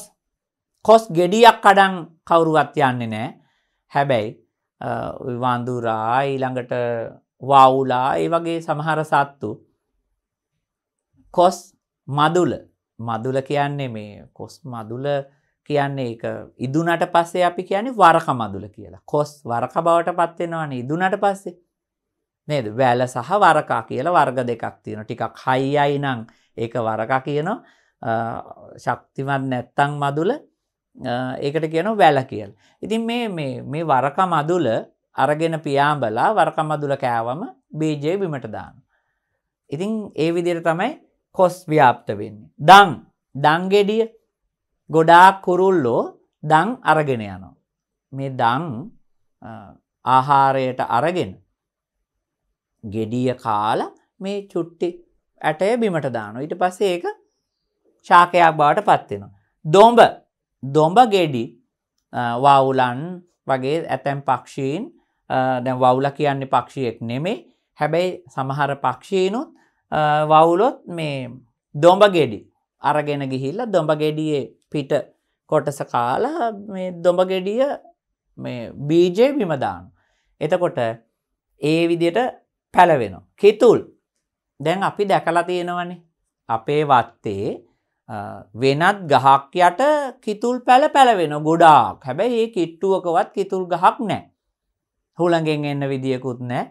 කොස් ගෙඩියක් කඩන් කවුරුවත් යන්නේ නැහැ. හැබැයි වඳුරා ඊළඟට වවුලා ඒ වගේ සමහර සත්තු කොස් මදුල මදුල කියන්නේ මේ කොස් මදුල කියන්නේ එක ඉදුනට පස්සේ අපි කියන්නේ වරක මදුල කියලා කොස් වරක බවට පත්වෙනවාන ඉදුනට පස්සේ නේද වැෑල සහ වරකා කියලා වර්ග දෙකක් තියෙන ටිකක් හයියි නං ඒක වරකා කියන ශක්තිමත් නැත්තං මදුල ඒකට කියන වැල කියල් ඉතින් මේ වරක මදුල අරගෙන පියාඹලා වරක මදුල කෑවම බීජය බිමට දාන ඉතින් ඒ විදිර තමයි කොස් ව්‍යාප්ත වෙන්නේ දං දංගෙඩිය ගොඩාක් කුරුල්ලෝ දං අරගෙන යනවා. මේ දං ආහාරයට අරගෙන ගෙඩිය කාල මේ චුට්ටි ඇටය බිමට දානවා. ඊට පස්සේ ඒක ශාකයක් බවට පත්වෙනවා. දොඹ දොඹ ගෙඩි වවුලන් වගේ ඇතැම් පක්ෂීන් දැ වවුල කියන්නේ පක්ෂියෙක් නෙමේ හැබැයි සමහර පක්ෂීනුත් වවුලොත් මේ දොඹ ගෙඩි අරගෙන ගිහිල්ල දොඹ ගෙඩියේ පිට කොටස කාලා මේ දොඹ ගෙඩිය බීජය බිමදාන. එතකොට ඒ විදියට පැලවෙන. කිතුල් දැන් අපි දැකලා තියෙනවනේ. අපේ වත්තේ වෙනත් ගහක් යට කිතුල් පැල පැලවෙන ගොඩාක් හැබැයි ඒ කිට්ටුවකවත් කිතුල් ගහක් නෑ. හුළඟෙන් එන්න විදිියකුත් නෑ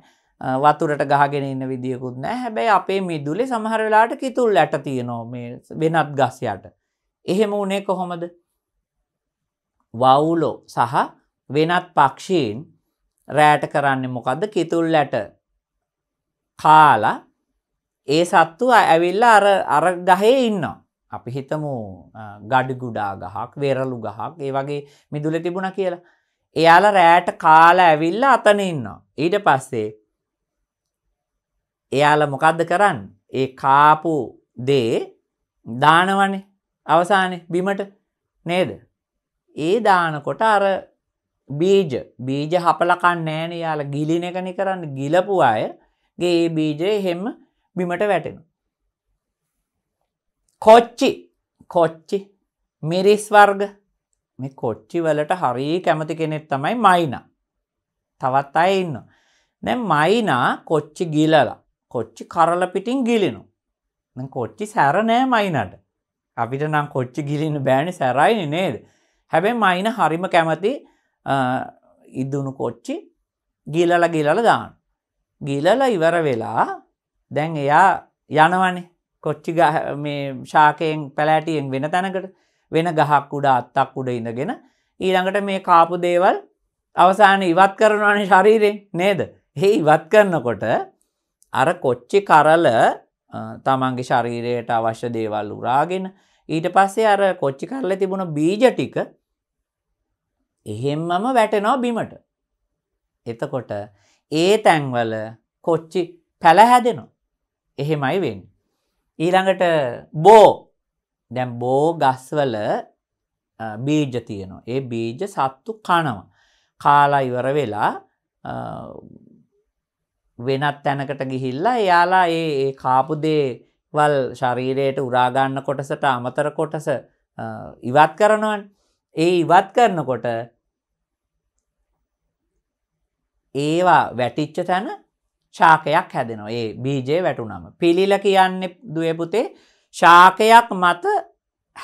වතුරට ගහගෙන ඉන්න විදිියකුත් නෑ හැබැයි අපේ මිදුලි සමහරලාට කිතුල් ඇට තියනවා වෙනත් ගස් යට. එහෙම වනේ කොහොමද වවුලෝ සහ වෙනත් පක්ෂීන් රෑට කරන්න මොකක්ද කිතුල්ලට කාලා ඒ සත්තු ඇවිල්ල අර අර ගහේ ඉන්නවා අපි හිතමු ගඩිගුඩා ගහක් වේරලු ගහක් ඒ වගේ මිදුල තිබුණ කියලා එයාල රෑට කාල ඇවිල්ල අතන ඉන්නවා ඊට පස්සේ එයාල මොකක්ද කරන්න ඒ කාපු දේ දානවනේ අවසානය බිමට නේද. ඒ දානකොට අර බීජ බීජ හපලකන්න නෑන යාල ගිලින එකනි කරන්න ගිලපු අයගේ ඒ බීජය හෙම බිමට වැටෙන. කොච්චි කොච්චි මිරිස් වර්ග මේ කොච්චි වලට හරි කැමති කෙනෙක් තමයි මයිනා තවත් අය ඉන්න. දැ මයිනා කොච්චි ගිලලා කොච්චි කරල පිටින් ගිලිනු. කොච්චි සැරනෑ මයිනට අපිට නම් කොච්චි ගිලින්න බෑණි සැරයිනි නේද. හැබැයි මයින හරිම කැමති ඉදදුුණු කොච්චි ගිලල ගිලල දාන්න. ගිලල ඉවර වෙලා දැන් එයා යනවනේ කොච්චි ශාකයෙන් පැලෑටියෙන් වෙන තැනකට වෙන ගහක් උඩ අත්තක් උඩ ඉඳගෙන ඊළඟට මේ කාපු දේවල් අවසාන ඉවත් කරනවානේ ශරීරෙන් නේද. ඒ ඉවත් කරනකොට අර කොච්චි කරල තමන්ගේ ශරීරයට අවශ්‍ය දේවල් උරාගෙන ඊට පස්සේ අර කොච්චි කරල තිබුණ බීජ ටික එහෙම්මම වැටෙනෝ බිමට එතකොට ඒ තැන්වල කොච්චි පැළහැදෙනවා එහෙමයි වෙන් ඊළඟට බෝ දැම් බෝ ගස්වල බීජ තියෙනවා ඒ බීජ සත්තු කනවා කාලා ඉවර වෙලා වෙනත් තැනකට ගිහිල්ලා එයාලා ඒ කාපුදේවල් ශරීරයට උරාගන්න කොටසට අමතර කොටස ඉවත් කරනවන් ඒ ඉවත් කරනකොට ඒවා වැටිච්ච තැන ශාකයක් හැදෙනවා ඒ බීජය වැටුනම පිළිල කියන්නේ දුවපුතේ ශාකයක් මත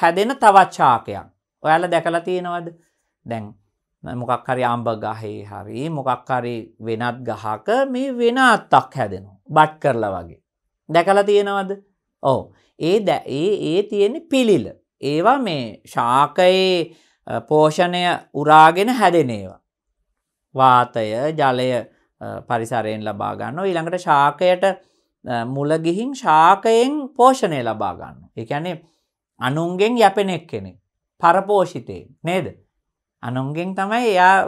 හැදෙන තවත් ශාකයක් ඔයාල දැකලා තියෙනවද දැන් මොකක් හරි අම්ඹ ගහේ හරි මොකක් හරි වෙනත් ගහක මේ වෙන අත්තක් හැදෙනවා. බට් කරලා වගේ. දැකලා තියෙනවද? ඔව්. ඒ ඒ ඒ තියෙන පිළිල. ඒවා මේ ශාකයේ පෝෂණය උරාගෙන හැදෙන ඒවා. වාතය, ජලය පරිසරයෙන් ලබා ගන්නවා. ඊළඟට ශාකයට මුල ගිහින් ශාකයෙන් පෝෂණය ලබා ගන්නවා. ඒ කියන්නේ අනුන්ගෙන් යැපෙන එක්කෙනෙක්. පරපෝෂිතේ. නේද? අනුන්ගෙන් තමයි එයා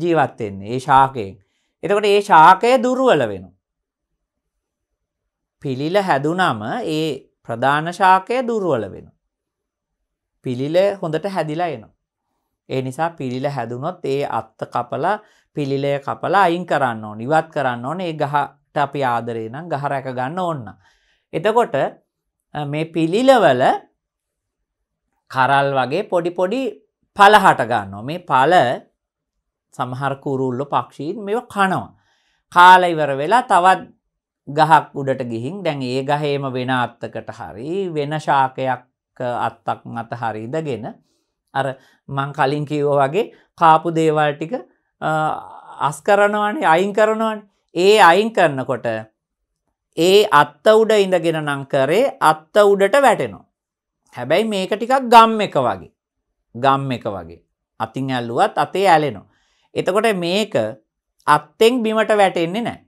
ජීවත්වෙන්නේ ඒ ශාකයෙන්. එතකොට ඒ ශාකය දුරුවල වෙන. පිළිල හැදුනම ඒ ප්‍රධාන ශාකය දුරුවල වෙන. පිළිල හොඳට හැදිලා එනවා. ඒ නිසා පිළිල හැදුනොත් ඒ අත්ත කපලා පිළිලය කපලා අයින් කරන්න ඕන ඉවත් කරන්න ඕන ඒ ගහට අපි ආදරේ නම් ගහ රැක ගන්න ඕන්න. එතකොට මේ පිළිලවල කරල් වගේ පොඩි පොඩි පල හටගන්නවා මේ පල සමහර කුරුල්ල පක්ෂීන් මෙ කනවා. කාලයිවර වෙලා තවත් ගහක් උඩට ගිහින් දැන් ඒ ගහේම වෙන අත්තකට හරි වෙන ශාකයක් අත්තක් අත හරිදගෙන අර මං කලින් කිව්ව වගේ කාපු දේවල් ටික අස් කරනවානේ අයින් කරනවන් ඒ අයින් කරනකොට ඒ අත්ත උඩ ඉඳගෙන නංකරේ අත්ත උඩට වැටෙනවා. හැබැයි මේක ටිකක් ගම් එක වගේ. ගම් එක වගේ. අතින් ඇල්ලුවත් අතේ ඇලෙනවා. එතකොට මේක අත්තෙන් බිමට වැටෙන්නේ නෑ.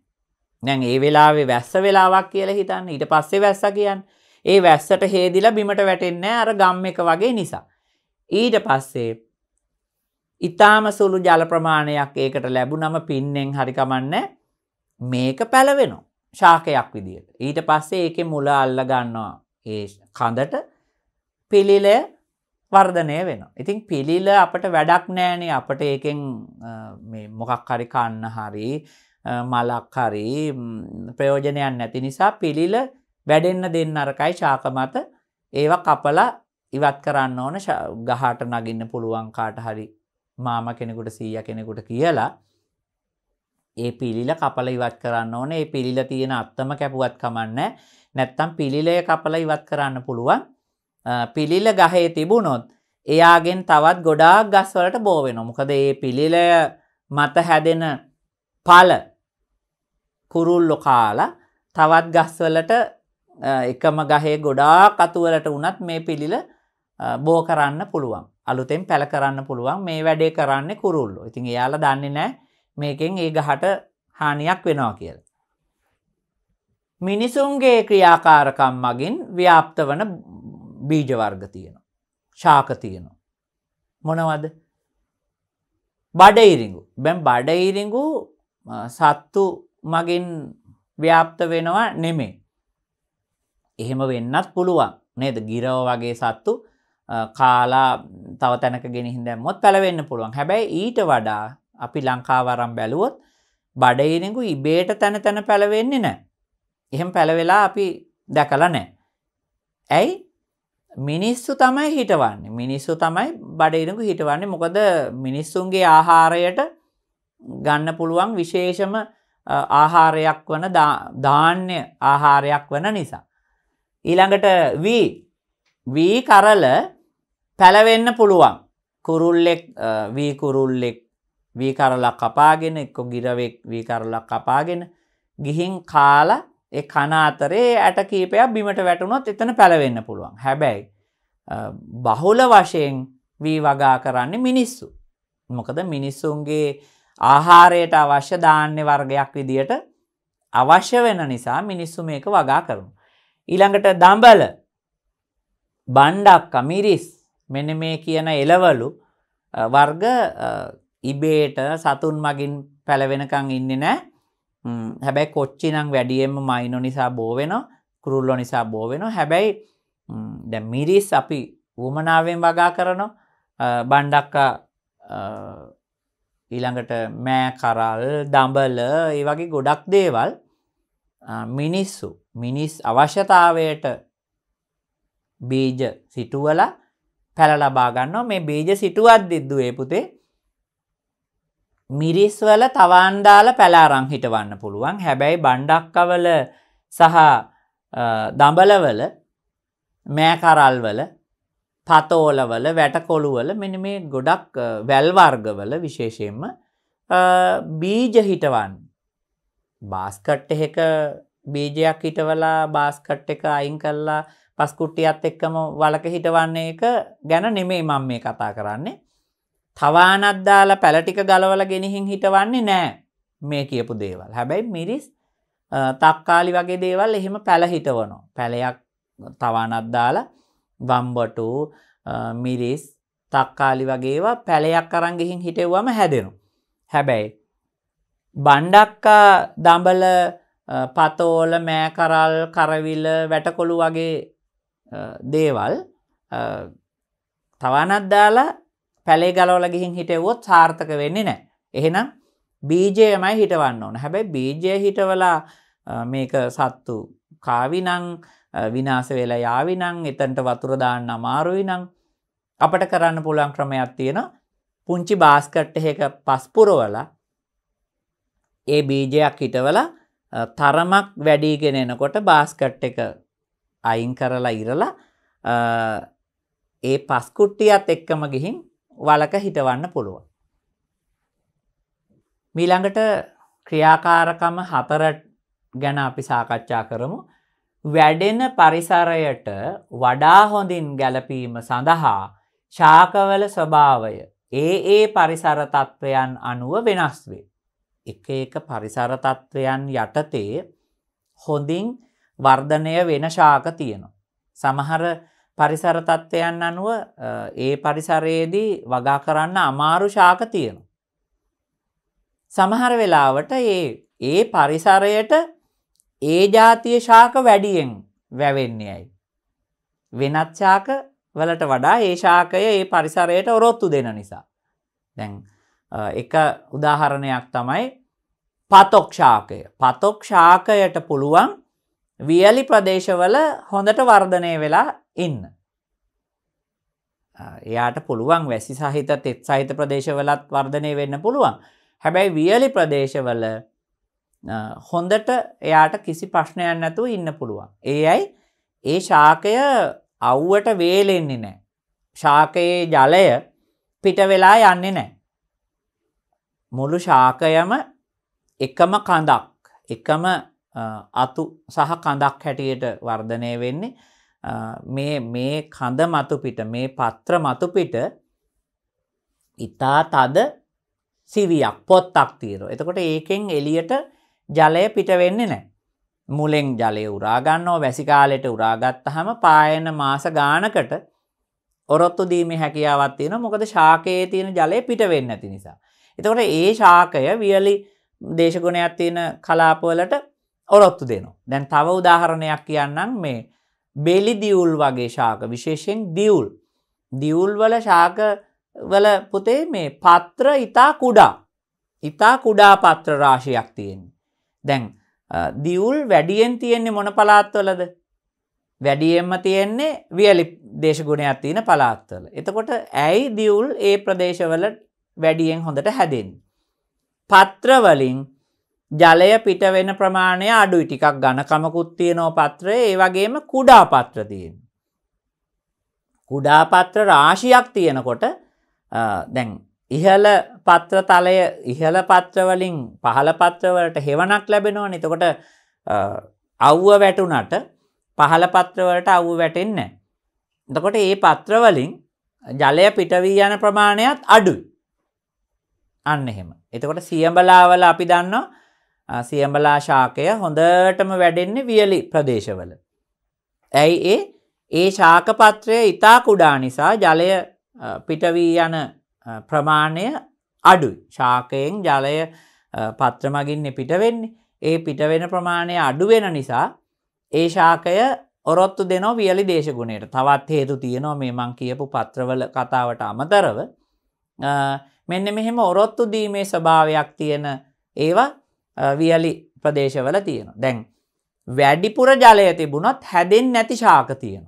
නැන් ඒ වෙලාවේ වැස්ස වෙලාවක් කියලා හිතන්න ඊට පස්සේ වැස්ස කියන්න. ඒ වැස්සට හේදිලා බිමට වැටෙන්නේ අර ගම් එක වගේ නිසා. ඊට පස්සේ ඊටාම සුළු ජල ප්‍රමාණයක් ඒකට ලැබුණම පින්නෙන් හරි කමන්නේ මේක පැලවෙනවා. ශාකයක් විදියට. ඊට පස්සේ ඒකේ මුල අල්ල ගන්නවා. ඒ කඳට පිළිලය වර්ධනය වෙන. ඉතින් පිළිල අපට වැඩක් නෑනේ අපට ඒකෙන් මොකක් හරි කන්න හරි මලක් හරි ප්‍රයෝජනයන් නැති නිසා පිළිල වැඩෙන්න දෙන්න අරකයි ශාකමත ඒව කපලා ඉවත් කරන්න ඕන ගහට නගින්න පුළුවන් කාට හරි මාම කෙනෙකුට සීය කෙනෙකුට කියලා ඒ පිළිල කපල ඉවත් කරන්න ඕන ඒ පිළිල තියෙන අත්තම කැපුවත් කමන්න නැත්තම් පිළිලය කපල ඉවත් කරන්න පුළුවන් පිළිල ගහේ තිබුණොත් එයාගෙන් තවත් ගොඩාක් ගස්වලට බෝවෙන මොකද ඒ පිළිලය මත හැදෙන පල කුරුල්ලො කාලා තවත් ගස්වලට එකම ගහේ ගොඩාක් අතුවලට වනත් මේ පිළිල බෝ කරන්න පුළුවන් අලුතෙන් පැල කරන්න පුළුවන් මේ වැඩේ කරන්න කුරුල්ලු ඉතින් එයාල දන්නේ නෑ මේකෙන් ඒ ගහට හානියක් වෙනවා කියල. මිනිසුන්ගේ ක්‍රියාකාරකම් මගින් ව්‍යාප්ත වන බීජවර්ග තියෙනවා. ශාක තියෙනවා. මොනවද බඩයිරිංගු බැම් බඩයිරිංගු සත්තු මගින් ව්‍යාප්ත වෙනවා නෙමේ. එහෙම වෙන්නත් පුළුවන් නේද ගිරව වගේ සත්තු කාලා තව තැනක ගෙනහි දැම්මොත් පැලවෙන්න පුළුවන් හැබැයි ඊට වඩා අපි ලංකාවරම් බැලුවොත් බඩයිරෙකු ඉබේට තැන තැන පැලවෙන්නේ නෑ. එහෙම පැලවෙලා අපි දැකලා නෑ. ඇයි මිනිස්සු තමයි හිටවන්නේ මිනිස්සු තමයි බඩඉරකු හිටවන්නේ මොකද මිනිස්සුන්ගේ ආහාරයට ගන්න පුළුවන් විශේෂම ආහාරයක් වන ධාන්‍ය ආහාරයක් වන නිසා. ඊළඟට වී වී කරල පැලවෙන්න පුළුවන් කුරුල්ලෙක් වී කුරුල්ලෙක් වී කරලක් කපාගෙන එක්කො ගිරවෙක් වී කරලක් කපාගෙන ගිහින් කාලා ඒ කන අතරේ ඇට කීපයක් බිමට වැටුණොත් එතන පැලවෙන්න පුළුවන් හැබැයි බහුල වශයෙන් වී වගා කරන්නේ මිනිස්සු. මොකද මිනිස්සුන්ගේ ආහාරයට අවශ්‍ය ධාන්‍ය වර්ගයක් විදියට අවශ්‍ය වෙන නිසා මිනිස්සු මේක වගා කරනු. ඊළඟට දඹල බණ්ඩක් මිරිස් මෙන මේ කියන එලවලු වර්ග ඉබේට සතුන් මගින් පැලවෙනකං ඉන්න නෑ හැබැයි කොච්චි නම් වැඩියෙන්ම මයිනො නිසා බෝවෙන කුරුල්ලො නිසා බෝවෙන හැබැයි ද මිරිස් අපි වුමනාවෙන් වගා කරන බණ්ඩක්කා ඊළඟට මෑ කරල් දඹල ඒ වගේ ගොඩක් දේවල් මිනිස්සු මිනිස් අවශ්‍යතාවයට බීජ සිටුවල පැල ලබාගන්න මේ බීජ සිටුවත් දිද්දුවේ පුතේ මිරිස්වල තවන් දාලා පැල අරන් හිටවන්න පුළුවන්. හැබැයි බණ්ඩක්කවල සහ දඹලවල මෑකරල්වල පතෝලවල වැටකොළුවල මෙන මේ ගොඩක් වැල්වර්ගවල විශේෂයෙන්ම බීජ හිටවන් බාස්කට් එහෙක බීජයක් හිටවලා බාස්කට් එක අයින් කල්ලා පස්කුට්ටියත් එක්කම වලක හිටවන්නේ එක ගැන නෙමේ මං මේ කතා කරන්නේ තවානත්දාලා පැලටික ගලවල ගෙනහින් හිටවන්නේ නෑ මේ කියපු දේවල් හැබැයි මිරිස් තක්කාලි වගේ දේවල් එහෙම පැළහිටවනෝ පැළයක් තවානත්දාලා වම්බටු මිරිස් තක්කාලි වගේවා පැළයක් කරංගෙහින් හිටෙව්වම හැදෙනු හැබැයි බණ්ඩක්කා දඹල පතෝල මෑකරල් කරවිල වැටකොළු වගේ දේවල් තවනත්දාලා පැළේ ගලෝල ගිහින් හිටවොත් සාර්ථක වෙන්නේ නෑ. එහෙනම් බීජයමයි හිටවන්න ඕන හැබැයි බීජය හිටවලා මේක සත්තු කාවිනං විනාස වෙලා යාවිනං එතන්ට වතුරදාන්න අමාරුයි නං අපට කරන්න පුළුවන් ක්‍රමයක් තියෙන පුංචි බාස්කට් එක පස්පුරවල ඒ බීජයක් හිටවල තරමක් වැඩීගෙන එනකොට බාස්කට් එක අයින් කරලා ඉරලා ඒ පස්කුට්ටියත් එක්කම ගිහින් වලක හිටවන්න පුළුවන්. මීළඟට ක්‍රියාකාරකම හතර ගැන අපි සාකච්ඡා කරමු. වැඩෙන පරිසරයට වඩා හොඳින් ගැලපීම සඳහා ශාකවල ස්වභාවය ඒ ඒ පරිසර තත්ත්වයන් අනුව වෙනස් වේ. එක එක පරිසර තත්ත්වයන් යටතේ හොඳින් වර්ධනය වෙන ශාක තියෙනවා. සමහර පරිසර තත්ත්වයන් අනුව ඒ පරිසරයේදී වගා කරන්න අමාරු ශාක තියෙනවා. සමහර වෙලාවට ඒ ඒ පරිසරයට ඒ ජාතිය ශාක වැඩියෙන් වැවෙන්නේ ඇයි. වෙනත් ශාක වලට වඩා ඒ ශාකය ඒ පරිසරයට ඔරොත්තු දෙන නිසා. දැන් එක උදාහරණයක් තමයි පතොක්ෂාකය. පතොක්ෂාකයට පුළුවන් වියලි ප්‍රදේශවල හොඳට වර්ධනය වෙලා ඉන්න. එයාට පුළුවන් වැසි සහිත තෙත් සහිත ප්‍රදේශවලත් වර්ධනය වෙන්න පුළුවන්. හැබැයි වියලි ප්‍රදේශවල හොඳට එයාට කිසි ප්‍රශ්නයක් නැතුව ඉන්න පුළුවන්. ඒ අයි ඒ ශාකය අව්වට වේලෙන්නේ නෑ. ශාකයේ ජලය පිට වෙලා යන්නේ නෑ. මුළු ශාකයම එකම කඳක් එකම අතු සහ කඳක් හැටියට වර්ධනය වෙන්නේ මේ මේ කඳ මතුපිට මේ පත්‍ර මතුපිට ඉතා තද සිවියක් පොත්තක් තීරෝ එතකොට ඒකෙන් එලියට ජලය පිට වෙන්නේ නෑ මුලෙන් ජලය උරාගන්නෝ වැසිකාලෙට උරාගත්ත හම පායන මාස ගානකට ඔරොත්තු දීමේ හැකියාවත් තියෙන මොකද ශාකයේ තියෙන ජලය පිට වෙන්න ඇති නිසා. එතකොට ඒ ශාකය වියලි දේශගුණයක් තියෙන කලාපවලට ඔරොත්තු දෙනවා. දැන් තව උදාහරණයක් කියන්නම් මේ බෙලි දියුල් වගේ ශාක විශේෂයෙන් දියුල්. දියුල්වල ශාක වල පුතේ මේ පත්‍ර ඉතා කුඩා. ඉතා කුඩා පත්‍ර රාශියක් තියෙන්නේ. දැන් දියුල් වැඩියෙන් තියෙන්නේ මොන පලාත්වලද. වැඩියෙන්ම තියෙන්නේ වියලි දේශගුණයක් තියෙන පලාත්වල. එතකොට ඇයි දියුල් ඒ ප්‍රදේශවල වැඩියෙන් හොඳට හැදෙන්. පත්‍රවලින් ජලය පිට වෙන ප්‍රමාණය අඩුයි ටිකක් ගණකමකුත් තියෙනෝ පත්‍රය ඒ වගේම කුඩා පත්‍ර තියෙන්. කුඩා පත්‍ර රාශියක් තියෙනකොට දැන් ඉහල පත්‍ර තලය ඉහල පත්‍රවලින් පහළ පත්‍රවලට හෙවනක් ලැබෙනවා නිතකොට අව්ව වැටුනට පහළ පත්‍රවලට අව්ව වැටෙන්න. එතකොට ඒ පත්‍රවලින් ජලය පිටවී යන ප්‍රමාණයත් අඩුයි. අන්න එහෙම. එතකොට සියඹලාවල අපි දන්නවා සියඹලා ශාකය හොඳටම වැඩෙන්නේ වියලි ප්‍රදේශවල. ඇයි ඒ ඒ ශාකපත්‍රය ඉතා කුඩා නිසා ජලය පිටවී යන ප්‍රමාණය අඩුයි. ශාකයෙන් ජලය පත්‍රමගින්න පිටවෙන්නේ. ඒ පිටවෙන ප්‍රමාණය අඩුවෙන නිසා ඒ ශාකය ඔරොත්තු දෙනෝ වියලි දේශගුණයට තවත් හේතු තියෙනවා මේ මං කියපු පත්‍රවල කතාවට අමතරව මෙන්න මෙහෙම ඔරොත්තු දීමේ ස්භාවයක් තියෙන ඒවා වියලි ප්‍රදේශවල තියෙන. දැන් වැඩිපුර ජලය තිබුණත් හැදෙන් නැති ශාක තියෙන.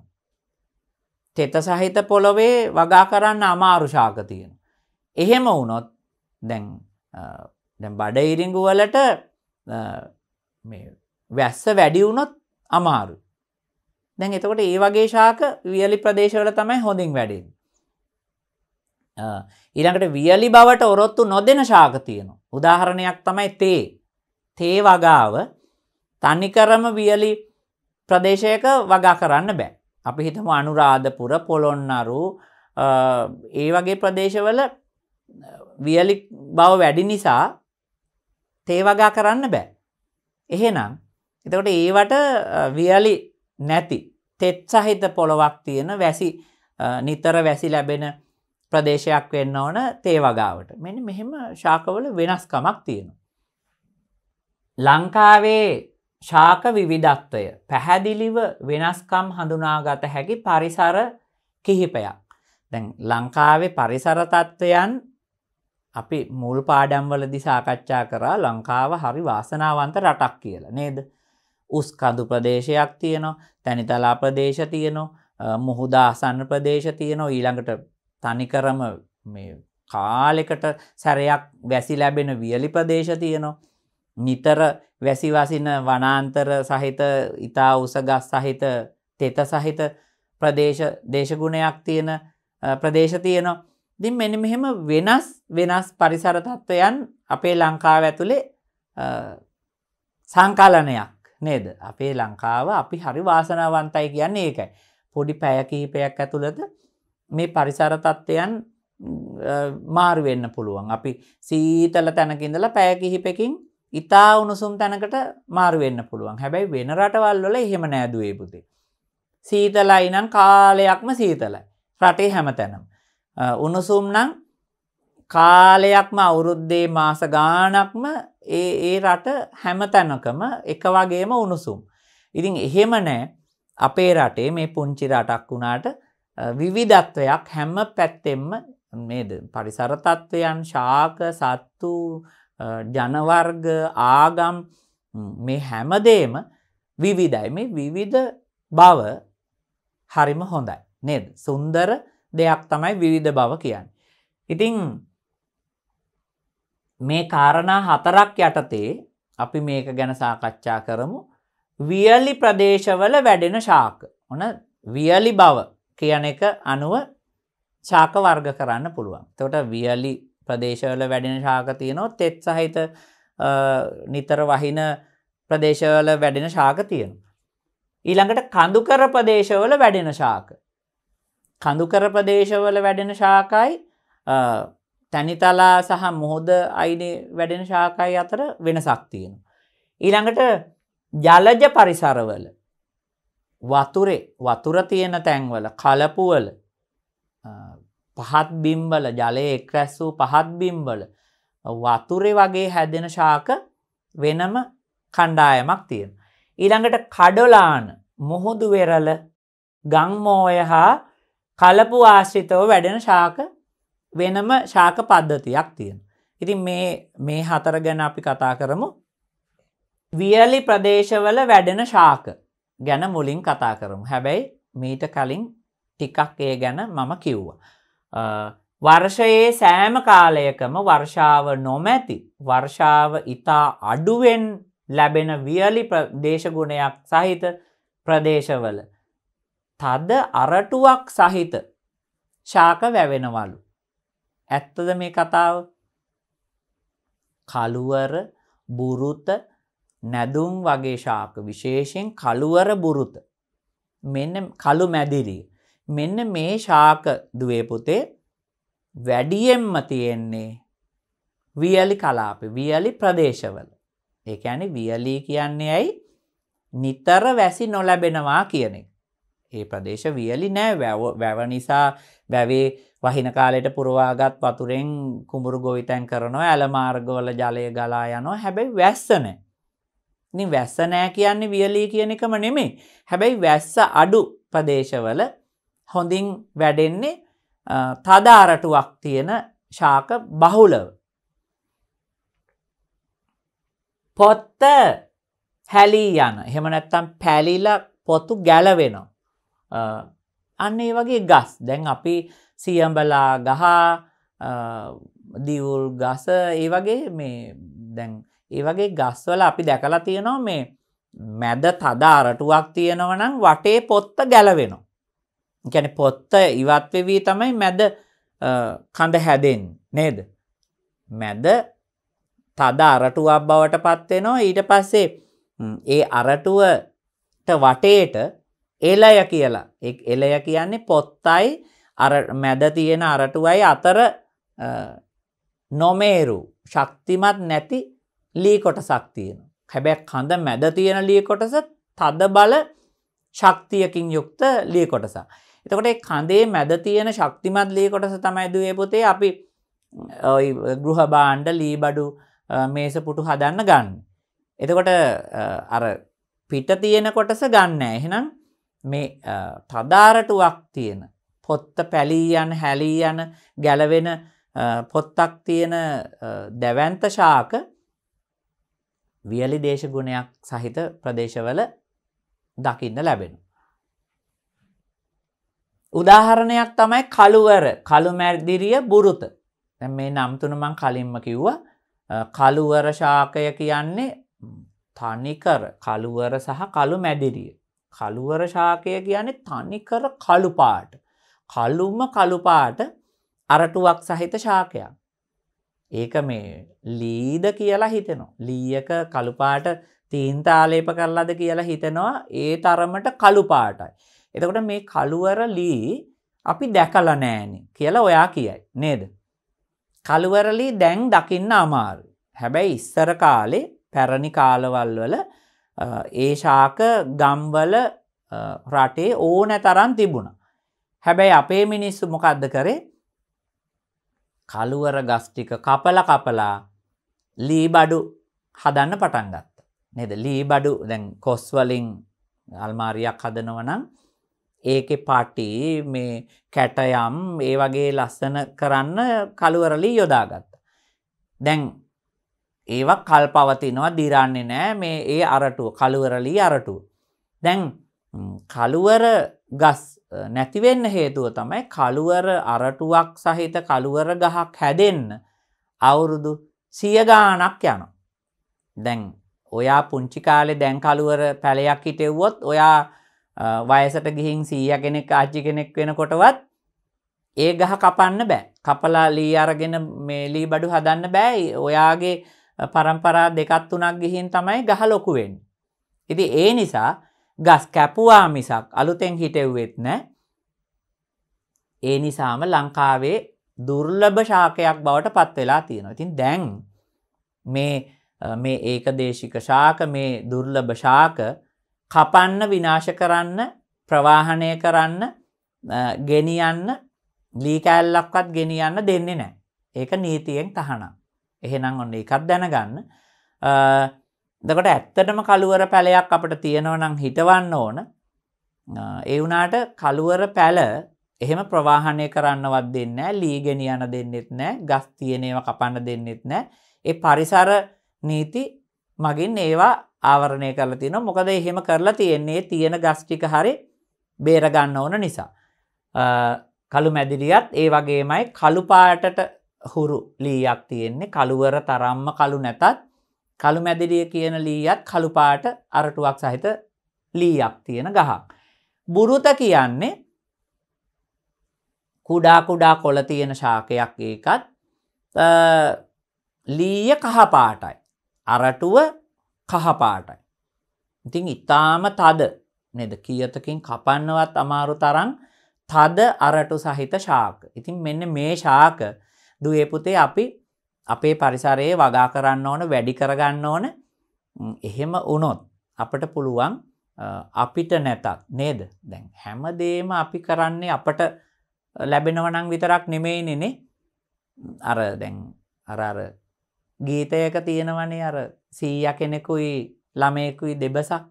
තෙත සහිත පොළොවේ වගා කරන්න අමාරු ශාක තියෙන. එහෙම වුණොත් දැන් දැන් බඩ ඉරිංගුවලට වැස්ස වැඩි වුණොත් අමාරු. දැන් එතකොට ඒ වගේ ශාක වියලි ප්‍රදේශවල තමයි හොඳින් වැඩින්. ඊළඟට වියලි බවට ඔරොත්තු නොදෙන ශාක තියෙන. උදාහරණයක් තමයි තේ තේ වගාව තනිකරම වියලි ප්‍රදේශයක වගා කරන්න බෑ. අපි හිතම අනුරාධපුර පොළොන්නරු ඒ වගේ ප්‍රදේශවල වියලි බව වැඩි නිසා තේ වගා කරන්න බෑ. එහෙනම් එතකොට ඒවට වියලි නැති තෙත් සහිත පොළොවක් තියෙන වැසි නිතර වැසි ලැබෙන ප්‍රදේශයක් වෙන්න ඕන තේ වගාවට මෙනි මෙහෙම ශාකවල වෙනස්කමක් තියෙනවා. ලංකාවේ ශාක විවිධත්වය පැහැදිලිව වෙනස්කම් හඳුනාගත හැකි පරිසර කිහිපයක්. දැන් ලංකාවේ පරිසර තත්ත්වයන් අපි මුල් පාඩම්වලදි සාකච්ඡා කරා ලංකාව හරි වාසනාවන්ත රටක් කියලා නේද. උස්කඳු ප්‍රදේශයක් තියෙනවා තැනිතලා ප්‍රදේශ තියනවා මුහුදාසන්න ප්‍රදේශ තියනවා ඊළඟට තනිකරම කාලෙකට සැරයක් වැසි ලැබෙන වියලි ප්‍රදේශ තියනවා නිතර වැසිවසින වනාන්තර සහිත ඉතා උසගස් සහිත තෙත සහිත ප්‍රදේශ දේශගුණයක් තියෙන ප්‍රදේශ තියෙනවා. දින් මෙනි මෙහෙම වෙනස් වෙනස් පරිසර තත්ත්වයන් අපේ ලංකාව ඇතුළේ සංකලනයක් නේද අපේ ලංකාව අපි හරි වාසනාවන්තයි කියන්නේ ඒකයි. පොඩි පැය කිහිපයක් ඇතුළද මේ පරිසර තත්ත්වයන් මාරුවෙන්න පුළුවන් අපි සීතල තැනකින්දල පැය කිහිපකින් ඉතා උණුසුම් තැනකට මාර්වෙන්න පුළුවන් හැබැයි වෙන රටවල්වල එහෙම නෑදුවේ පුති. සීතලයි නම් කාලයක්ම සීතලයි රටේ හැම තැනම්. උණුසුම් නම් කාලයක්ම අවුරුද්දේ මාස ගානක්ම ඒ ඒ රට හැම තැනකම එක වගේම උණුසුම්. ඉතින් එහෙම නෑ අපේ රටේ මේ පුංචි රටක් වුණාට විවිධත්වයක් හැම පැත්තෙම මේ පරිසරතත්ත්වයන් ශාක සත්තු ජනවර්ග ආගම් මේ හැමදේම විවිධයි මේ විවිධ බව හරිම හොඳයි නේද සුන්දර දෙයක් තමයි විවිධ බව කියන්න. ඉතිං මේ කාරණා හතරක් යටතේ අපි මේක ගැන සාකච්ඡා කරමු වියලි ප්‍රදේශවල වැඩෙන ශාක ඕන වියලි බව කියන එක අනුව ශාක වර්ග කරන්න පුළුවන්. තොට වියලි ප්‍රදේශවල වැඩෙන ශාක තියනොත් තෙත් සහිත නිතර වහින ප්‍රදේශවල වැඩෙන ශාක තියෙන. ඊළඟට කඳුකර ප්‍රදේශවල වැඩෙන ශාක. කඳුකර ප්‍රදේශවල වැඩෙන ශාකයි තැනිතලා සහ මුහොද අයින වැඩෙන ශාකයි අතර වෙනසක් තියෙන. ඊළඟට ජලජ පරිසරවල වතුරේ වතුර තියෙන තැන්වල කලපුවල පහත් බිම්බල ජලය එක් රැස් වූ පහත් බිම්බල වතුරේ වගේ හැදෙන ශාක වෙනම කණ්ඩායමක් තියෙන. ඊළඟට කඩොලාන මුහුදු වෙරල ගංමෝය හා කලපු ආශ්‍රිතව වැඩෙන ශාක වෙනම ශාක පද්ධතියක් තියෙන. ඉතින් මේ මේ හතර ගැන අපි කතා කරමු. වියලි ප්‍රදේශවල වැඩෙන ශාක ගැන මුලින් කතා කරමු. හැබැයි මීට කලින් ටිකක් ඒ ගැන මම කිව්වා. වර්ෂයේ සෑම කාලයකම වර්ෂාව නොමැති වර්ෂාව ඉතා අඩුවෙන් ලැබෙන වියලි දේශගුණයක් සහිත ප්‍රදේශවල තද අරටුවක් සහිත ශාක වැවෙනවලු. ඇත්තද මේ කතාව කළුවර බුරුත නැදුම් වගේ ශාක විශේෂයෙන් කළුවර බුරුත මෙන්න කළු මැදිරී මෙන්න මේ ශාක දුවේ පුතේ වැඩියෙන්ම තියෙන්නේ වියලි කලාප වියලි ප්‍රදේශවල ඒක ඇනි වියලී කියන්නේ ඇයි නිතර වැසි නොලැබෙනවා කියන එක. ඒ ප්‍රදේශ වියලි නෑ වැව නිසා වැවේ වහින කාලයට පුරවාගත් වතුරෙන් කුඹුරු ගොවිතැන් කරනවා ඇල මාර්ගවල ජලය ගලා යනවා හැබැයි වැස්සන. ඉතින් වැස්ස නෑ කියන්නේ වියලී කියන එකම නෙමෙයි. හැබැයි වැස්ස අඩු ප්‍රදේශවල හොඳින් වැඩෙන්නේ තදාරටුවක් තියෙන ශාක බහුලව. පොත්ත හැලී යන හෙමනැත්තම් පැලිල පොත්තු ගැලවෙනවා. අන්න ඒ වගේ ගස් දැන් අපි සියම්බලා ගහා දිවුල් ගස ඒ වගේ මේ දැන් ඒ වගේ ගස්වල අපි දැකලා තියෙනවා මේ මැද තදාරටුවක් තියෙනවනම් වටේ පොත්ත ගැලවෙනවා. ගැන පොත්ත ඉවත්වෙවී තමයි මැද කඳ හැදෙන් නේද. මැද තද අරටුවක් බවට පත්වෙනවා ඊට පස්සේ ඒ අරටුවට වටේට එලය කියලා එක් එලය කියන්නේ පොත්තයි මැද තියෙන අරටුවයි අතර නොමේරු ශක්තිමත් නැති ලී කොටසක් තියෙන. හැබැක් කඳ මැද තියෙන ලී කොටස තද බල ශක්තියකින් යුක්ත ලී කොටසා. එතකොට කඳේ මැද තියෙන ශක්තිමත් ලී කොටස තමයිදුවේ පොතේ අපි ගෘහ බාණ්ඩ ලී බඩු මේස පුටු හදන්න ගන්න. එතකොට අර පිට තියෙන කොටස ගන්න එහෙනම් මේ තදාරටුවක් තියෙන පොත්ත පැලී යන හැලී යන ගැලවෙන පොත්තක් තියෙන දැවන්ත ශාක වියලි දේශගුණයක් සහිත ප්‍රදේශවල දකින්න ලැබෙනු. උදාහරණයක් තමයි කළුවර කළුමැදිරිය බුරුත මේ නම්තුනමං කලින්ම කිව්ව කළුවර ශාකය කියන්නේ තනිකර කළුවර සහ කළු මැදිරිය. කළුවර ශාකය කියන්නේ තනිකර කළුපාට. කළුම්ම කළුපාට අරටුවක් සහිත ශාකයක්. ඒක මේ ලීද කියලා හිතෙනවා. ලීයක කළුපාට තීන්තාලේප කරලද කියලා හිතෙනවා ඒ තරමට කළුපාටයි. එතකොට මේ කළුවර ලී අපි දැකල නෑනේ කියලා ඔයා කියයි නේද. කළුවරලී දැන් දකින්න අමාරු. හැබැයි ඉස්සර කාලේ පැරණි කාලවල් වල ඒ ශාක ගම්වල රටේ ඕන තරන් තිබුණ. හැබැයි අපේ මිනිස්සු මොකක්ද කරේ කළුවර ගස්ටික කපල කපලා ලීබඩු හදන්න පටන් ගත්ත. නෙද ලීබඩු දැන් කොස්වලින් අල්මාරියක් හදනවනම් ඒකෙ පටි මේ කැටයම් ඒ වගේ ලස්සන කරන්න කළුවරලි යොදාගත්ත. දැන් ඒව කල් පවතිනවා දිරන්නේ නෑ මේ ඒ අරටුව කළුවරලි අරටුව. දැන් කළුවර ගස් නැතිවෙන්න හේතුව තමයි කළුවර අරටුවක් සහිත කළුවර ගහක් හැදෙන්න අවුරුදු සියගානක් යන. දැන් ඔයා පුංචිකාලෙ දැන් කළුවර පැළයක් හිටෙව්වොත් ඔයා වයසට ගිහින් සීය කෙනෙක් ආච්චි කෙනෙක් වෙන කොටවත් ඒ ගහ කපන්න බෑ කපලා ලී අරගෙන මේ ලී බඩු හදන්න බෑ ඔයාගේ පරම්පරා දෙකත් තුනක් ගිහින් තමයි ගහ ලොකුවෙන්. ඉති ඒ නිසා ගස් කැපුවා මිසක් අලුතෙන් හිටෙව්වෙත් නෑ ඒ නිසාම ලංකාවේ දුර්ලභ ශාකයක් බවට පත් වෙලා තියෙනවා ඉතින් දැන් මේ මේ ඒක දේශික ශාක මේ දුර්ලභ ශාක කපන්න විනාශ කරන්න ප්‍රවාහනය කරන්න ගෙනියන්න ලීකෑල්ලක්වත් ගෙනියන්න දෙන්නේ නෑ. ඒක නීතියෙන් තහනම්. එහෙනම් ඔන්න එකත් දැනගන්න. දකට ඇත්තටම කළුවර පැලයක් අපට තියෙනවනම් හිටවන්න ඕන ඒ වුනාට කළුවර පැල එහෙම ප්‍රවාහණය කරන්නවත් දෙන්න ලීගෙන යන දෙන්නෙත් නෑ ගස් තියනේව කපන්න දෙන්නෙත් නෑ ඒ පරිසර නීති මගින් ඒවා ආවරණය කරලා තියෙනවා. මොකද එහෙම කරලා තියෙන්නේ තියෙන ගස් ටික හරි බේර ගන්න ඕන නිසා. කළු මැදිරියත් ඒ වගේමයි කළු පාටට හුරු ලීයක් තියෙන්නේ. කළුවර තරම්ම කළු නැතත් කළු මැදිරිය කියන ලීයත් කළු පාට අරටුවක් සහිත ලීයක් තියෙන ගහක්. බුරුත කියන්නේ කුඩා කුඩා කොළ තියෙන ශාකයක් ඒකත් ලීය කහපාටයි. අරටුව කහපාටයි. ඉතින් ඉතාම තද නෙද කියතකින් කපන්නවත් අමාරු තරන් තද අරටු සහිත ශාක. ඉතින් මෙන්න මේ ශාක දුවපුතේ අපි අපේ පරිසරයේ වගා කරන්න ඕන වැඩි කරගන්න ඕන එහෙම වුණොත් අපට පුළුවන් අපිට නැතත් නේද දැන් හැමදේම අපි කරන්නේ අපට ලැබෙනවනං විතරක් නෙමෙයි නෙනේ අර දැන් අර ගීතයක තියෙනවනේ අර සීය කෙනෙකුයි ළමයෙකුයි දෙබසක්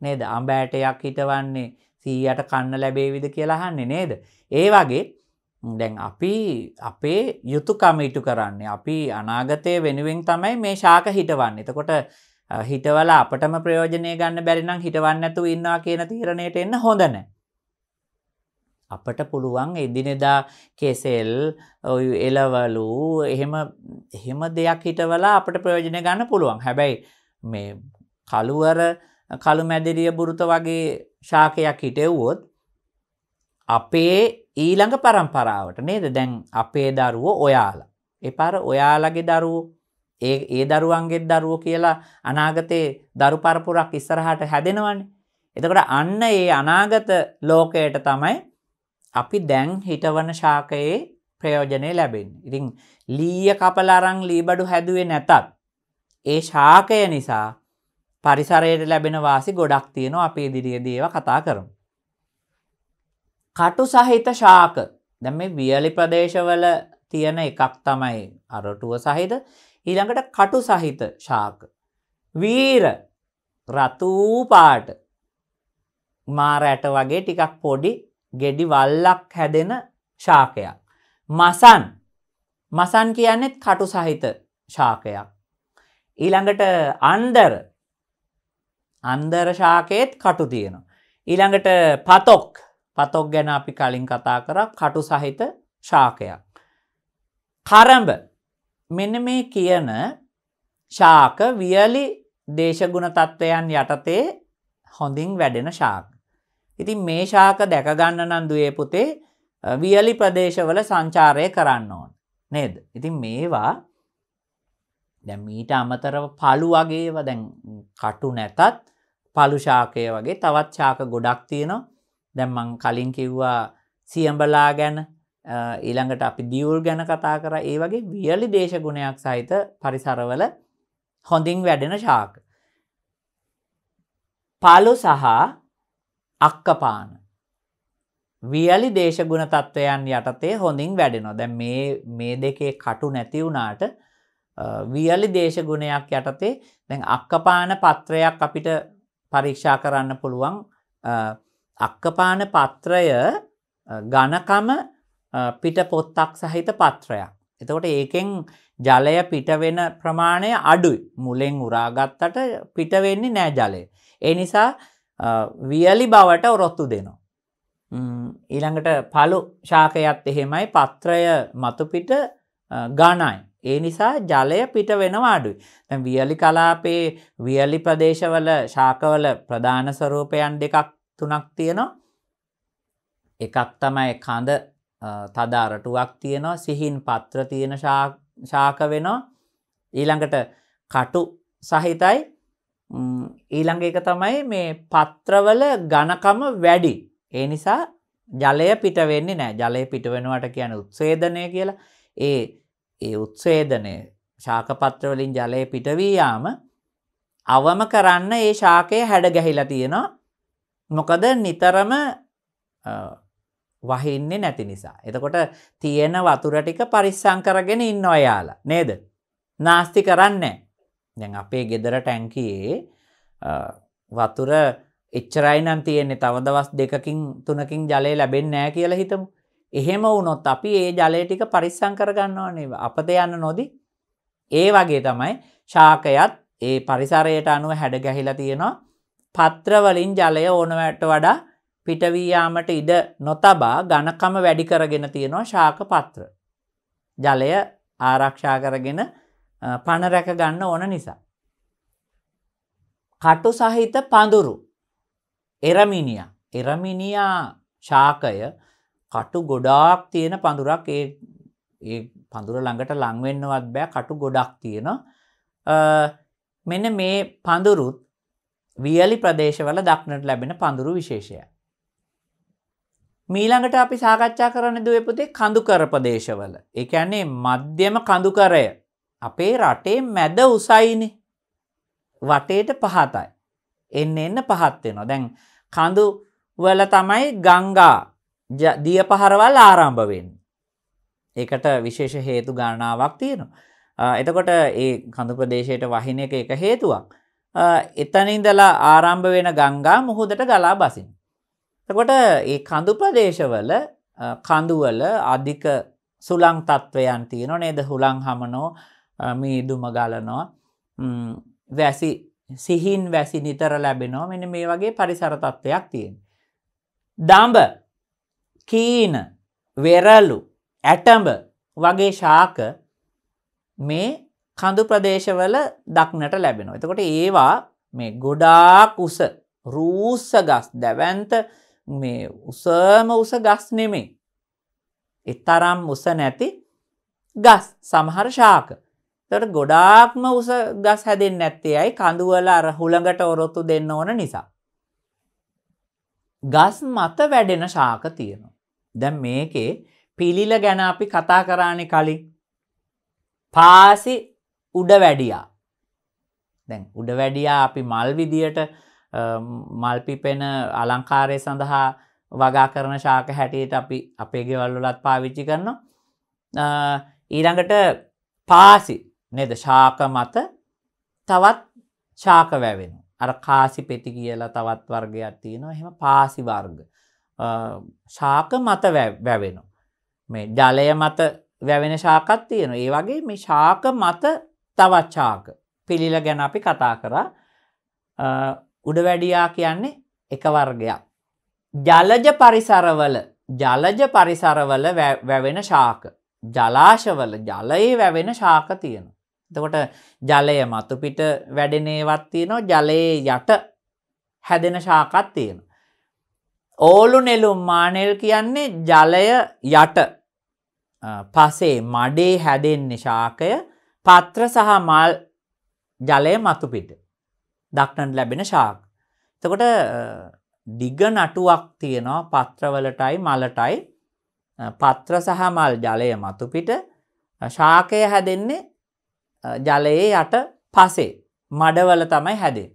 නේද අඹෑටයක් හිටවන්නේ සීයට කන්න ලැබේවිද කියලා අහන්නේ නේද. ඒ වගේ දැන් අපි අපේ යුතුයකම ඉටු කරන්නේ අපි අනාගතය වෙනුවෙන් තමයි මේ ශාක හිටවන්නේ. එතකොට හිටවලා අපටම ප්‍රයෝජනය ගන්න බැරි නම් හිටවන්න නැතුව ඉන්නවා කියන තීරණයට එන්න හොඳ නැහැ. අපට පුළුවන් එදිනෙදා කෙසෙල් එලවලු එහෙම එහෙම දෙයක් හිටවලා අපට ප්‍රයෝජන ගන්න පුළුවන්. හැබැයි මේ කළුවර කළු මැදිරිය බුරුත වගේ ශාකයක් හිටෙව්වොත් අපේ ඊළඟ પરම්පරාවට නේද දැන් අපේ දරුවෝ ඔයාලා. එපාර ඔයාලගේ දරුවෝ ඒ ඒ දරුවන්ගේ දරුවෝ කියලා අනාගතේ දරු පරපුරක් ඉස්සරහට හැදෙනවනේ. එතකොට අන්න ඒ අනාගත ලෝකයට තමයි අපි දැන් හිටවන ශාකයේ ප්‍රයෝජනය ලැබෙන්. ඉතින් ලීය කපලාරං ලීබඩු හැදුවේ නැතත්. ඒ ශාකය නිසා පරිසරයට ලැබෙන වාසි ගොඩක් තියෙනවා අපේ දිරිය දේව කතා කරමු. කටු සහිත ශාක දැ මේ වියලි ප්‍රදේශවල තියෙන එකක් තමයි අරටුව සහිත ඊළඟට කටු සහිත ශාක. වීර රතුූපාට මාර ඇට වගේ ටිකක් පොඩි ගෙඩි වල්ලක් හැදෙන ශාකයක්. මසන් මසන් කියන්නෙත් කටු සහිත ශාකයක්. ඊළඟට අන්දර අන්දර ශාකයේත් කටු තියෙනවා. ඊළඟට පතොක් පතොක් ගැන අපි කලින් කතා කර කටු සහිත ශාකයක්. කරඹ මෙන මේ කියන ශාක වියලි දේශගුණ තත්ත්වයන් යටතේ හොඳින් වැඩෙන ශාක. ඉතින් මේ ශාක දැකගන්න නම් දුවේ පුතේ වියලි ප්‍රදේශවල සංචාරය කරන්න ඕන නේද. ඉතින් මේවා දැ මීට අමතරව පලු වගේව දැන් කටු නැතත් පලුශාකය වගේ තවත් ශාක ගොඩක් තියෙනවා දැම්මං කලින් කිව්වා සියම්බලා ගැන ඊළඟට අපි දියවුල් ගැන කතා කර ඒ වගේ වියලි දේශගුණයක් සහිත පරිසරවල හොඳින් වැඩෙන ශාක. පලු සහ අක්කපාන. වියලි දේශගුණ තත්ත්වයන් යටතේ හොඳින් වැඩෙනවා. දැන් මේ මේ දෙකේ කටු නැති වුණාට වියලි දේශගුණයක් යටතේ දැන් අක්කපාන පත්‍රයක් අපිට පරීක්ෂා කරන්න පුළුවන් අක්කපාන පත්‍රය ගණකම පිට පොත්තක් සහිත පත්‍රයක්. එතකොට ඒකෙන් ජලය පිටවෙන ප්‍රමාණය අඩුයි මුලෙන් උරාගත්තට පිටවෙන්නේ නෑ ජලය. ඒ නිසා වියලි බවට ඔරොත්තු දෙනවා. ඊළඟට පලු ශාකයත් එහෙමයි පත්‍රය මතුපිට ගණයි. ඒ නිසා ජලය පිට වෙනවාඩුයි. තැන් වියලි කලාපේ වියලි ප්‍රදේශවල ශාකවල ප්‍රධාන ස්වරූපයන් දෙකක් තුනක් තියෙනවා. එකක් තමයි කඳ තදාරටුවක් තියෙනවා සිහින් පත්‍ර තියෙන ශාක වෙනවා. ඊළඟට කටු සහිතයි ඊළඟ එක තමයි මේ පත්‍රවල ඝනකම වැඩි. ඒ නිසා ජලය පිට වෙන්නේ නෑ ජලය පිට වෙනවට කියන උත්සේදනය කියලා ඒ ඒ උත්සේදනය ශාකපත්‍රවලින් ජලය පිටවීයාම අවම කරන්න ඒ ශාකය හැඩ ගැහිලා තියෙනවා මොකද නිතරම වහින්නේ නැති නිසා. එතකොට තියෙන වතුර ටික පරිස්සං කරගෙන ඉන්න ඔයාලා නේද. නාස්ති කරන්නේ. දැන් අපේ ගෙදර ටැංකයේ වතුර එච්චරයිනම් තියෙන්නේ තව දවස් දෙකකින් තුනකින් ජලය ලැබෙන්නේ නැහැ කියලා හිතමු. එහෙම වුණොත් අපි ඒ ජලය ටික පරිස්සම් කරගන්න ඕනේ. අපත යන්න නොදී. ඒ වගේ තමයි ශාකයත් ඒ පරිසරයට අනුව හැඩ ගැහිලා තියෙනවා. පත්‍ර වලින් ජලය ඕනවට වඩා පිටවී යාමට ඉඩ නොතබා ඝනකම වැඩි කරගෙන තියෙනවා ශාක පත්‍ර. ජලය ආරක්ෂා කරගෙන පණ රැක ගන්න ඕන නිසා. කටු සහිත පඳුරු එරමිනිිය එරමිනියා ශාකය කටු ගොඩාක් තියෙන පඳුරක් ඒ පඳුර ළඟට ලංවෙන්නවත් බෑ කටු ගොඩක් තියෙන මෙන්න මේ පඳුරුත් වියලි ප්‍රදේශවල දක්නට ලැබෙන පඳුරු විශේෂය. මීළඟට අපි සාකච්ඡා කරන්න දුවපුතේ කඳු කරපදේශවල එකන්නේ මධ්‍යම කඳුකරය අපේ රටේ මැද උසයිනේ. වටේට පහතයි. එන්න එන්න පහත් වෙනවා. දැන් කඳු වල තමයි ගංගා දිය පහරවල් ආරම්භ වෙන්නේ. ඒකට විශේෂ හේතු ගණනාවක් තියෙනවා. එතකොට ඒ කඳු ප්‍රදේශයට වහින එක එක හේතුවක්. එතනින්දලා ආරම්භ වෙන ගංගා මුහුදට ගලා බසින්. එතකොට ඒ කඳු ප්‍රදේශවල කඳුවල අධික සුළං තත්ත්වයන් තියෙනවා නේද හුළං හමනෝ මීදුම ගලනවා වැසි සිහින් වැසි නිතර ලැබෙනවා මෙන මේ වගේ පරිසරතත්වයක් තියෙන්. දම්ඹ කීන වෙරලු ඇටඹ වගේ ශාක මේ කඳු ප්‍රදේශවල දක්නට ලැබෙනවා. එතකොට ඒවා මේ ගොඩාක් උස රූස ගස් දැවන්ත මේ උසම උස ගස් නෙමේ. එතරම් උස නැති ගස් සමහර ශාක. තොට ගොඩාක්ම උස ගස් හැදෙන් නැත්තේ ඇයි කඳුවල අර හුළඟට ඔරොත්තු දෙන්න ඕන නිසා. ගස් මත වැඩෙන ශාක තියෙනවා. දැන් මේකේ පිළිල ගැන අපි කතා කරානෙ කලින්. පාසි උඩ වැඩියා. දැන් උඩ වැඩියා අපි මල් විදියට මල්පිපෙන අලංකාරය සඳහා වගා කරන ශාක හැටියට අපි අපේ ගෙවල්ලොලත් පාවිච්චි කරනවා. ඊළඟට පාසි නේද ශාක මත තවත් ශාක වැැවෙන. අර කාසි පෙති කියලා තවත් වර්ගයක් තියෙනවා එහෙම පාසි වර්ග. ශාක මත වැැවෙන. මේ ජලය මත වැැවෙන ශාකත් තියෙන ඒ වගේ මේ ශාක මත තවත් ශාක පිළිල ගැන අපි කතා කරා උඩවැඩියා කියන්නේ එක වර්ගයක්. ජලජ පරිසරවල ජලජ පරිසරවල වැවෙන ශාක. ජලාශවල ජලයේ වැවෙන ශාක තියෙන. එතකොට ජලය මතු පිට වැඩෙනේවත් තියෙනවා ජලයේ යට හැදෙන ශාකත් තියෙන. ඕලු නෙලුම් මානෙල් කියන්නේ ජලය යට පසේ මඩේ හැදෙන්නේ ශාකය පත්‍ර සහ මල් ජලය මතු පිට දක්නට ලැබෙන ශාක. එතකොට දිග නටුවක් තියෙනවා පත්‍රවලටයි මලටයි පත්‍ර සහ මල් ජලය මතුපිට ශාකය හැදෙන්නේ ජලයේ යට පසේ මඩවල තමයි හැදෙන්.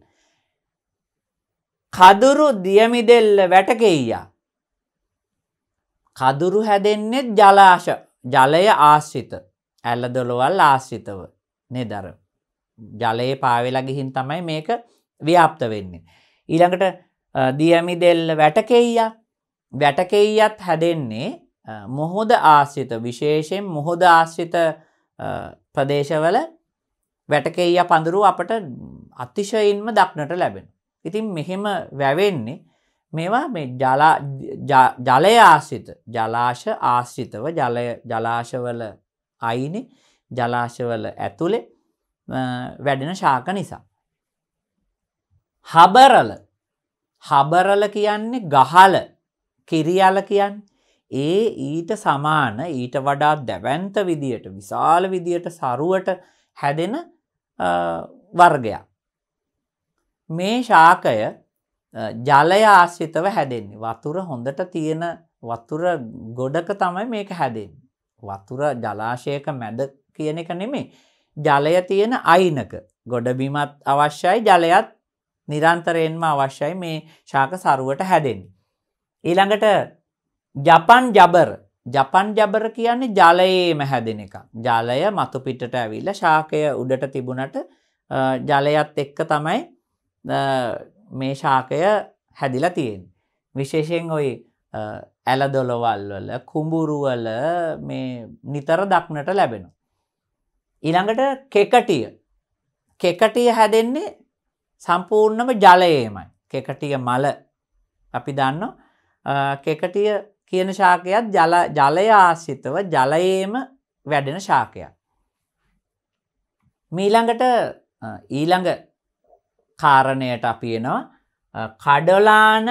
කදුරු දියමිදෙල්ල වැටකෙයියා. කදුරු හැදෙන්නෙත් ජලාශ ජලය ආශ්‍රිත ඇල්ල දොළොවල් ආශ්‍රිතව නෙදර. ජලයේ පාවෙලගිහින් තමයි මේක ව්‍යාප්ත වෙන්නේ. ඊළඟට දියමිදෙල්ල වැටකෙයියා වැටකෙයියත් හැදෙන්නේ මොහොද ආශ්‍රිත විශේෂයෙන් මොහොද ආශ්‍රිත ප්‍රදේශවල වැටකෙයිය පඳුරු අපට අතිශයින්ම දක්නට ලැබෙන. ඉතින් මෙහෙම වැවෙන්නේ මේවා මේ ජලය ආසිත ජලාශ ආශ්‍රිතව ජලාශවල අයිනෙ ජලාශවල ඇතුළේ වැඩෙන ශාක නිසා. හබරල හබරල කියන්නේ ගහල කිරියල කියන් ඒ ඊට සමාන ඊට වඩා දැවැන්ත විදියට විශාල විදියට සරුවට හැදෙන වර්ගයක්. මේ ශාකය ජලය ආශ්‍රිතව හැදෙන්නේ වතුර හොඳට තියෙන වතුර ගොඩක තමයි මේක හැදෙන්. වතුර ජලාශයක මැද කියන එක නෙමේ ජලය තියෙන අයිනක ගොඩබිමත් අවශ්‍යයි ජලයත් නිරන්තරයෙන්ම අවශ්‍යයි මේ ශාක සරුවට හැදෙන්. ඊළඟට ජපන් ජබර ජපන් ජබර කියන්නේ ජලයේම හැදෙන එක. ජලය මතු පිටට ඇවිල්ලා ශාකය උඩට තිබුණට ජලයත් එක්ක තමයි මේ ශාකය හැදිලා තියෙන්නේ. විශේෂයෙන් ওই ඇල දොළවල් වල කුඹුරු වල මේ නිතර දක්නට ලැබෙනවා. ඊළඟට කෙකටිය. කෙකටිය හැදෙන්නේ සම්පූර්ණම ජලයේමයි. කෙකටිය මල අපි දන්නවා කෙකටිය කියන ශාකයත් ජලය ආසිතව ජලයේම වැඩෙන ශාකයක්. මීළඟට ඊළඟ කාරණයට අපියනවා කඩලාන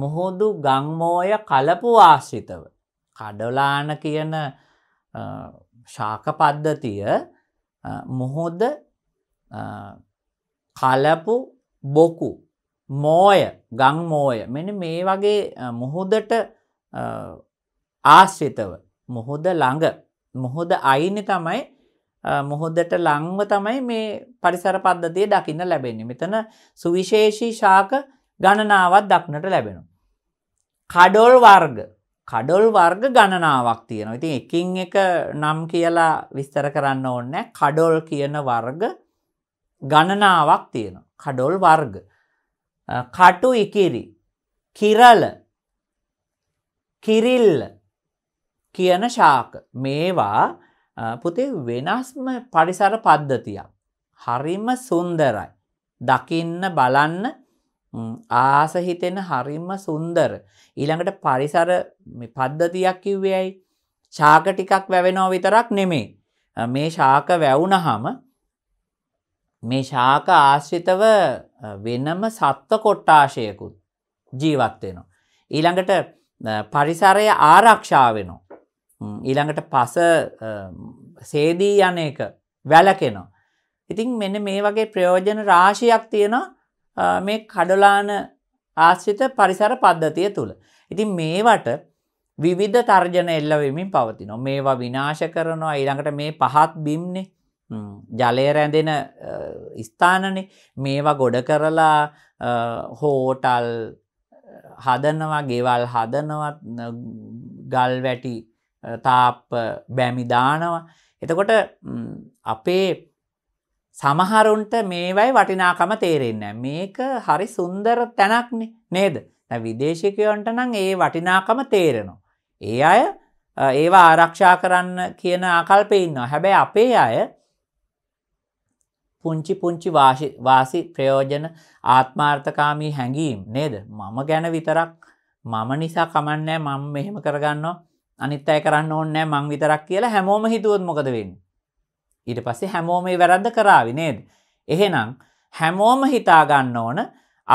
මුහුදු ගංමෝය කලපු ආසිතව. කඩලාන කියන ශාක පද්ධතිය මුහොද කලපු බොකු මෝය ගංමෝය මෙන මේ වගේ මුහුදට ආශ්‍රිතව මුහුද ළඟ මුහොද අයින තමයි මුහොදට ලංව තමයි මේ පරිසර පද්ධතිය දකින්න ලැබෙන්නේ මෙතන සුවිශේෂී ශාක ගණනාවත් දක්නට ලැබෙනු. කඩොල් වර්ග කඩොල් වර්ග ගණනාවක් තියෙනවා ඉතින් එකින් එක නම් කියලා විස්තර කරන්න ඕන්න කඩොල් කියන වර්ග ගණනාවක් තියෙන කඩොල් වර්ග කටු ඉකිරි කිරල කිරිල්ල කියන ශාක මේවා පුතේ වෙනස්ම පරිසර පද්ධතියක් හරිම සුන්දරයි දකින්න බලන්න ආසහිතෙන හරිම සුන්දර ඊළඟට පරිසර පද්ධතියක් කිව්වයයි ශාක ටිකක් වැවෙනෝ විතරක් නෙමේ මේ ශාක වැවුනහම මේ ශාක ආශ්‍රිතව වෙනම සත්ව කොට්ටාශයකුත් ජීවත් වෙනවා. ඊළඟට පරිසරය ආරක්ෂා වෙනවා. ඊළඟට පස සේදී යන එක වැලකෙනවා. ඉතින් මෙන්න මේ වගේ ප්‍රයෝජන රාශියක් තියෙන මේ කඩලාන ආශ්‍රිත පරිසර පද්ධතිය තුළ. ඉතින් මේවට විවිධ තර්ජන එල්ල වෙමින් පවතිනවා. මේවා විනාශ කරනවා ඊළඟට මේ පහත් බිම්නේ ජලය රැඳෙන ස්ථානන මේවා ගොඩ කරලා හෝටල් හදනවා ගෙවල් හදනවත් ගල් වැටි තාප් බැමිදානවා එතකොට අපේ සමහරුන්ට මේවයි වටිනාකම තේරෙන්න මේක හරි සුන්දර තැනක්නේ නේද විදේශිකයොන්ට නම් ඒ වටිනාකම තේරෙනවා ඒ අය ඒවා ආරක්ෂා කරන්න කියන ආකල්පය ඉන්නවා හැබැයි අපේ අය පුංචි පුංචි වාසි ප්‍රයෝජන ආත්මාර්ථකාමී හැඟීම් නේද මම ගැන විතරක් මම නිසා කමන්නෑ මම මෙහෙම කරගන්න අනිත් අය කරන්න ඕන්නෑ මං විතරක් කියලා හැමෝම හිතුවොත් මොකද වෙන්න ඊට පස්සේ හැමෝම වැරද්ද කරාවි නේද එහෙනම් හැමෝම හිතාගන්න ඕන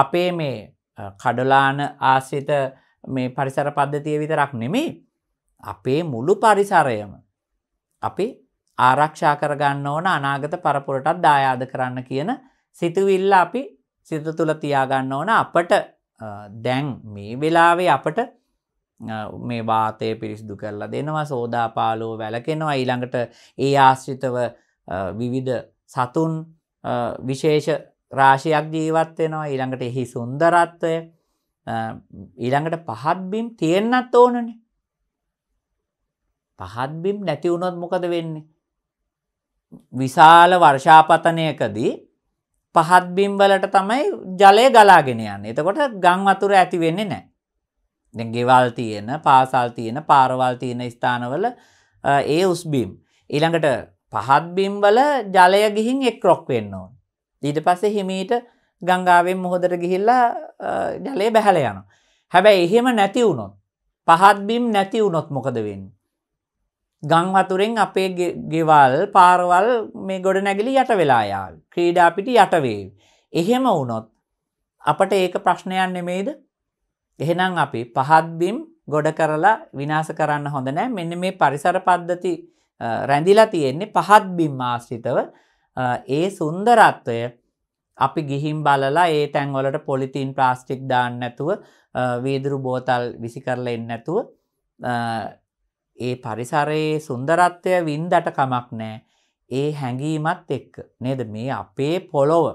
අපේ මේ කඩලාන ආශ්‍රිත මේ පරිසර පද්ධතිය විතරක් නෙමේ අපේ මුළු පරිසරයම අපි ආරක්ෂා කරගන්න ඕන අනාගත පරපුරටත් දායාද කරන්න කියන සිතුවිල්ල අපි සිත තුළ තියාගන්න ඕන අපට දැන් මේ වෙලාවේ අපට මේ වාතය පිරිසිදු කරලා දෙනවා සෝදාපාලෝ වැලකෙනවා ඊළඟට ඒ ආශ්‍රිතව විවිධ සතුන් විශේෂ රාශියක් ජීවත් වෙනවා ඊළඟට එහි සුන්දරත්වය ඊළඟට පහත් බිම් තියෙන්නත් ඕනනේ පහත් බිම් නැති වුණොත් මොකද වෙන්නේ විශාල වර්ෂාපතනයකදී පහත් බිම් වලට තමයි ජලය ගලාගෙන යන්නේ. එතකොට ගම් වතුර ඇති වෙන්නේ නැහැ. දැන් ගෙවල් තියෙන, පාසල් තියෙන, පාරවල් තියෙන ස්ථානවල ඒ උස් බිම්. ඊළඟට පහත් බිම් වල ජලය ගිහින් එක් රොක් වෙන්න ඕන. ඊට පස්සේ හිමීට ගංගාවෙන් මොහොතට ගිහිල්ලා ජලය බැහැලා යනවා. හැබැයි එහෙම නැති වුණොත් පහත් බිම් නැති වුණොත් මොකද වෙන්නේ? ගංවතුරෙන් අපේ ගෙවල් පාරවල් මේ ගොඩ නැගිලි යට වෙලායාල් ක්‍රීඩා පිටි යටවේ. එහෙම වුනොත් අපට ඒක ප්‍රශ්නයන් නෙමේද එහෙනම් අපි පහත්බිම් ගොඩ කරලා විනාස කරන්න හොඳ නෑ මෙන්න මේ පරිසර පද්ධති රැඳිලා තියෙන්නේ පහත්බිම් ආශ්‍රිතව ඒ සුන්දරත්වය අපි ගිහිම් බලලා ඒ තැන්වලට පොලිතින් ප්‍රාස්ටික් දාන්න නැතුව වීදුරු බෝතල් විසි කරලා එන්න නැතුව ඒ පරිසරයේ සුන්දරත්වය වින්දට කමක් නෑ ඒ හැඟීමත් එක්ක නේද මේ අපේ පොලොව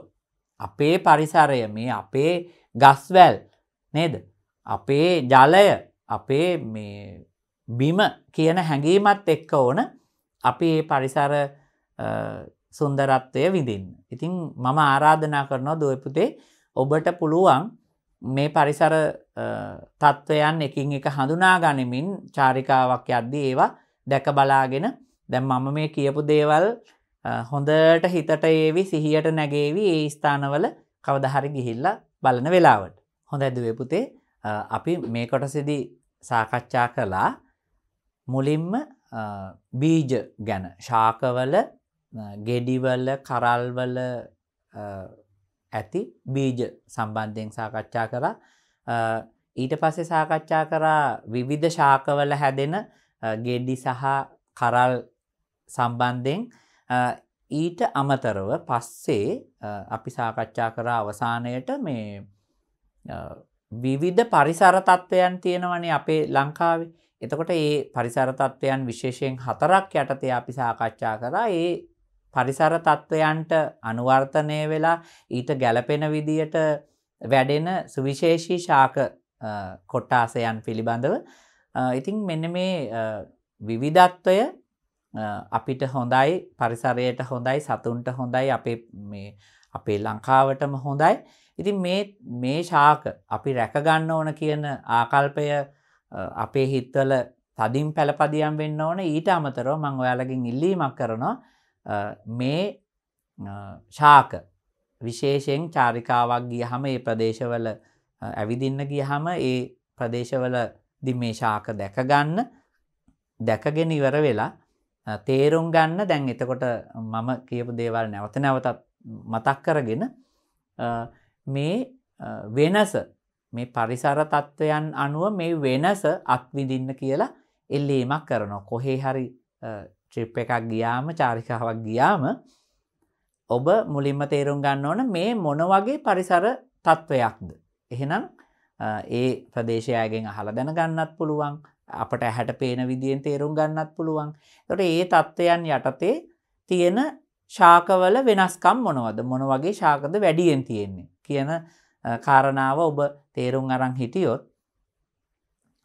අපේ පරිසරය මේ අපේ ගස්වැල් නේද අපේ ජලය අපේ මේ බිම කියන හැඟීමත් එක්ක ඕන අපි ඒ පරිසර සුන්දරත්වය විඳින්. ඉතින් මම ආරාධනා කරනවා දුවපුතේ ඔබට පුළුවන් මේ පරිසර තත්ත්වයන් එකින් එක හඳුනා ගනිමින් චාරිකාවක් යද්දී ඒවා දැක බලාගෙන දැම් මම මේ කියපු දේවල් හොඳට හිතට ඒවි සිහියට නැගේවි ඒ ස්ථානවල කවදහරි ගිහිල්ල බලන වෙලාවට. හොඳ ඇදවපුතේ අපි මේ කොටසිදි සාකච්ඡා කළා මුලින්ම බීජ ගැන ශාකවල ගෙඩිවල කරල්වල ඇති බීජ සම්බන්ධයෙන් සාකච්ඡා කරා ඊට පස්සේ සාකච්ඡා කරා විවිධ ශාකවල හැදෙන ගෙඩි සහ කරල් සම්බන්ධයෙන් ඊට අමතරව පස්සේ අපි සාකච්ඡා කරා අවසානයට මේ විවිධ පරිසර තත්ත්වයන් තියෙනවනේ අපේ ලංකාවේ. එතකොට ඒ පරිසර තත්ත්වයන් විශේෂයෙන් හතරක් යටතේ අපි සාකච්ඡා කරා. ඒ පරිසර තත්ත්වයන්ට අනුවර්තනය වෙලා ඊට ගැලපෙන විදියට වැඩෙන සුවිශේෂී ශාක කොට්ටාසයන් පිළිබඳව ඉතින් මෙන්න මේ විවිධත්වය අපිට හොඳයි පරිසරයට හොඳයි සතුන්ට හොඳයි අපේ මේ අපේ ලංකාවටම හොඳයි ඉතින් මේ මේ ශාක අපි රැකගන්න ඕන කියන ආකල්පය අපේ හිත්වල තදින් පැළපදියම් වෙන්න ඕන ඊට අමතරව මං ඔයාලගින් ඉල්ලීමක් කරනවා මේ ශාක විශේෂයෙන් චාරිකාවක් ගිය හම ඒ ප්‍රදේශවල ඇවිදින්න ගිය හම ඒ ප්‍රදේශවල දි මේ ශාක දැකගන්න දැකගෙන ඉවර වෙලා තේරුම් ගන්න දැන් එතකොට මම කියපු දේවල් නැවත නැවතත් මතක් කරගෙන මේ වෙනස මේ පරිසර තත්ත්වයන් අනුව මේ වෙනස අත්විදින්න කියලා එල්ලීමක් කරනවා කොහේ හරි ට්‍රිප් එකක් ගියාම චාරිකාවක් ගියාම ඔබ මුලින්ම තේරුම් ගන්න ඕන මේ මොන වගේ පරිසර තත්ත්වයක්ද. එහෙනම් ඒ ප්‍රදේශයගෙන් අහල දැන ගන්නත් පුළුවන් අපට හැට පේන විදිියෙන් තේරුම් ගන්නත් පුළුවන්. තොට ඒ තත්ත්වයන් යටතේ තියෙන ශාකවල වෙනස්කම් මොනවද මොන වගේ ශාකද වැඩියෙන් තියෙන්නේ කියන කාරණාව ඔබ තේරුම් අරං හිටියොත්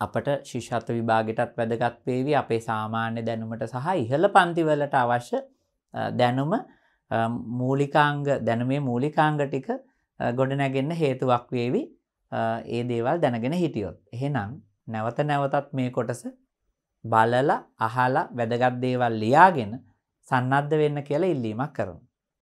අපට ශිෂත්ව විභාගටත් වැදගත් වේවි අපේ සාමාන්‍ය දැනුමට සහ ඉහළ පන්තිවලට අවශ්‍ය දැනුම මූලිකාංග දැනුමේ මූලිකාංග ටික ගොඩනැගෙන්න්න හේතුවක් වේවි ඒ දේවල් දැනගෙන හිටියොත්. එහෙනම් නැවත නැවතත් මේ කොටස බලල අහලා වැදගත් දේවල් ලියාගෙන සන්නද්ධ වෙන්න කියලා ඉල්ලීමක් කරනු.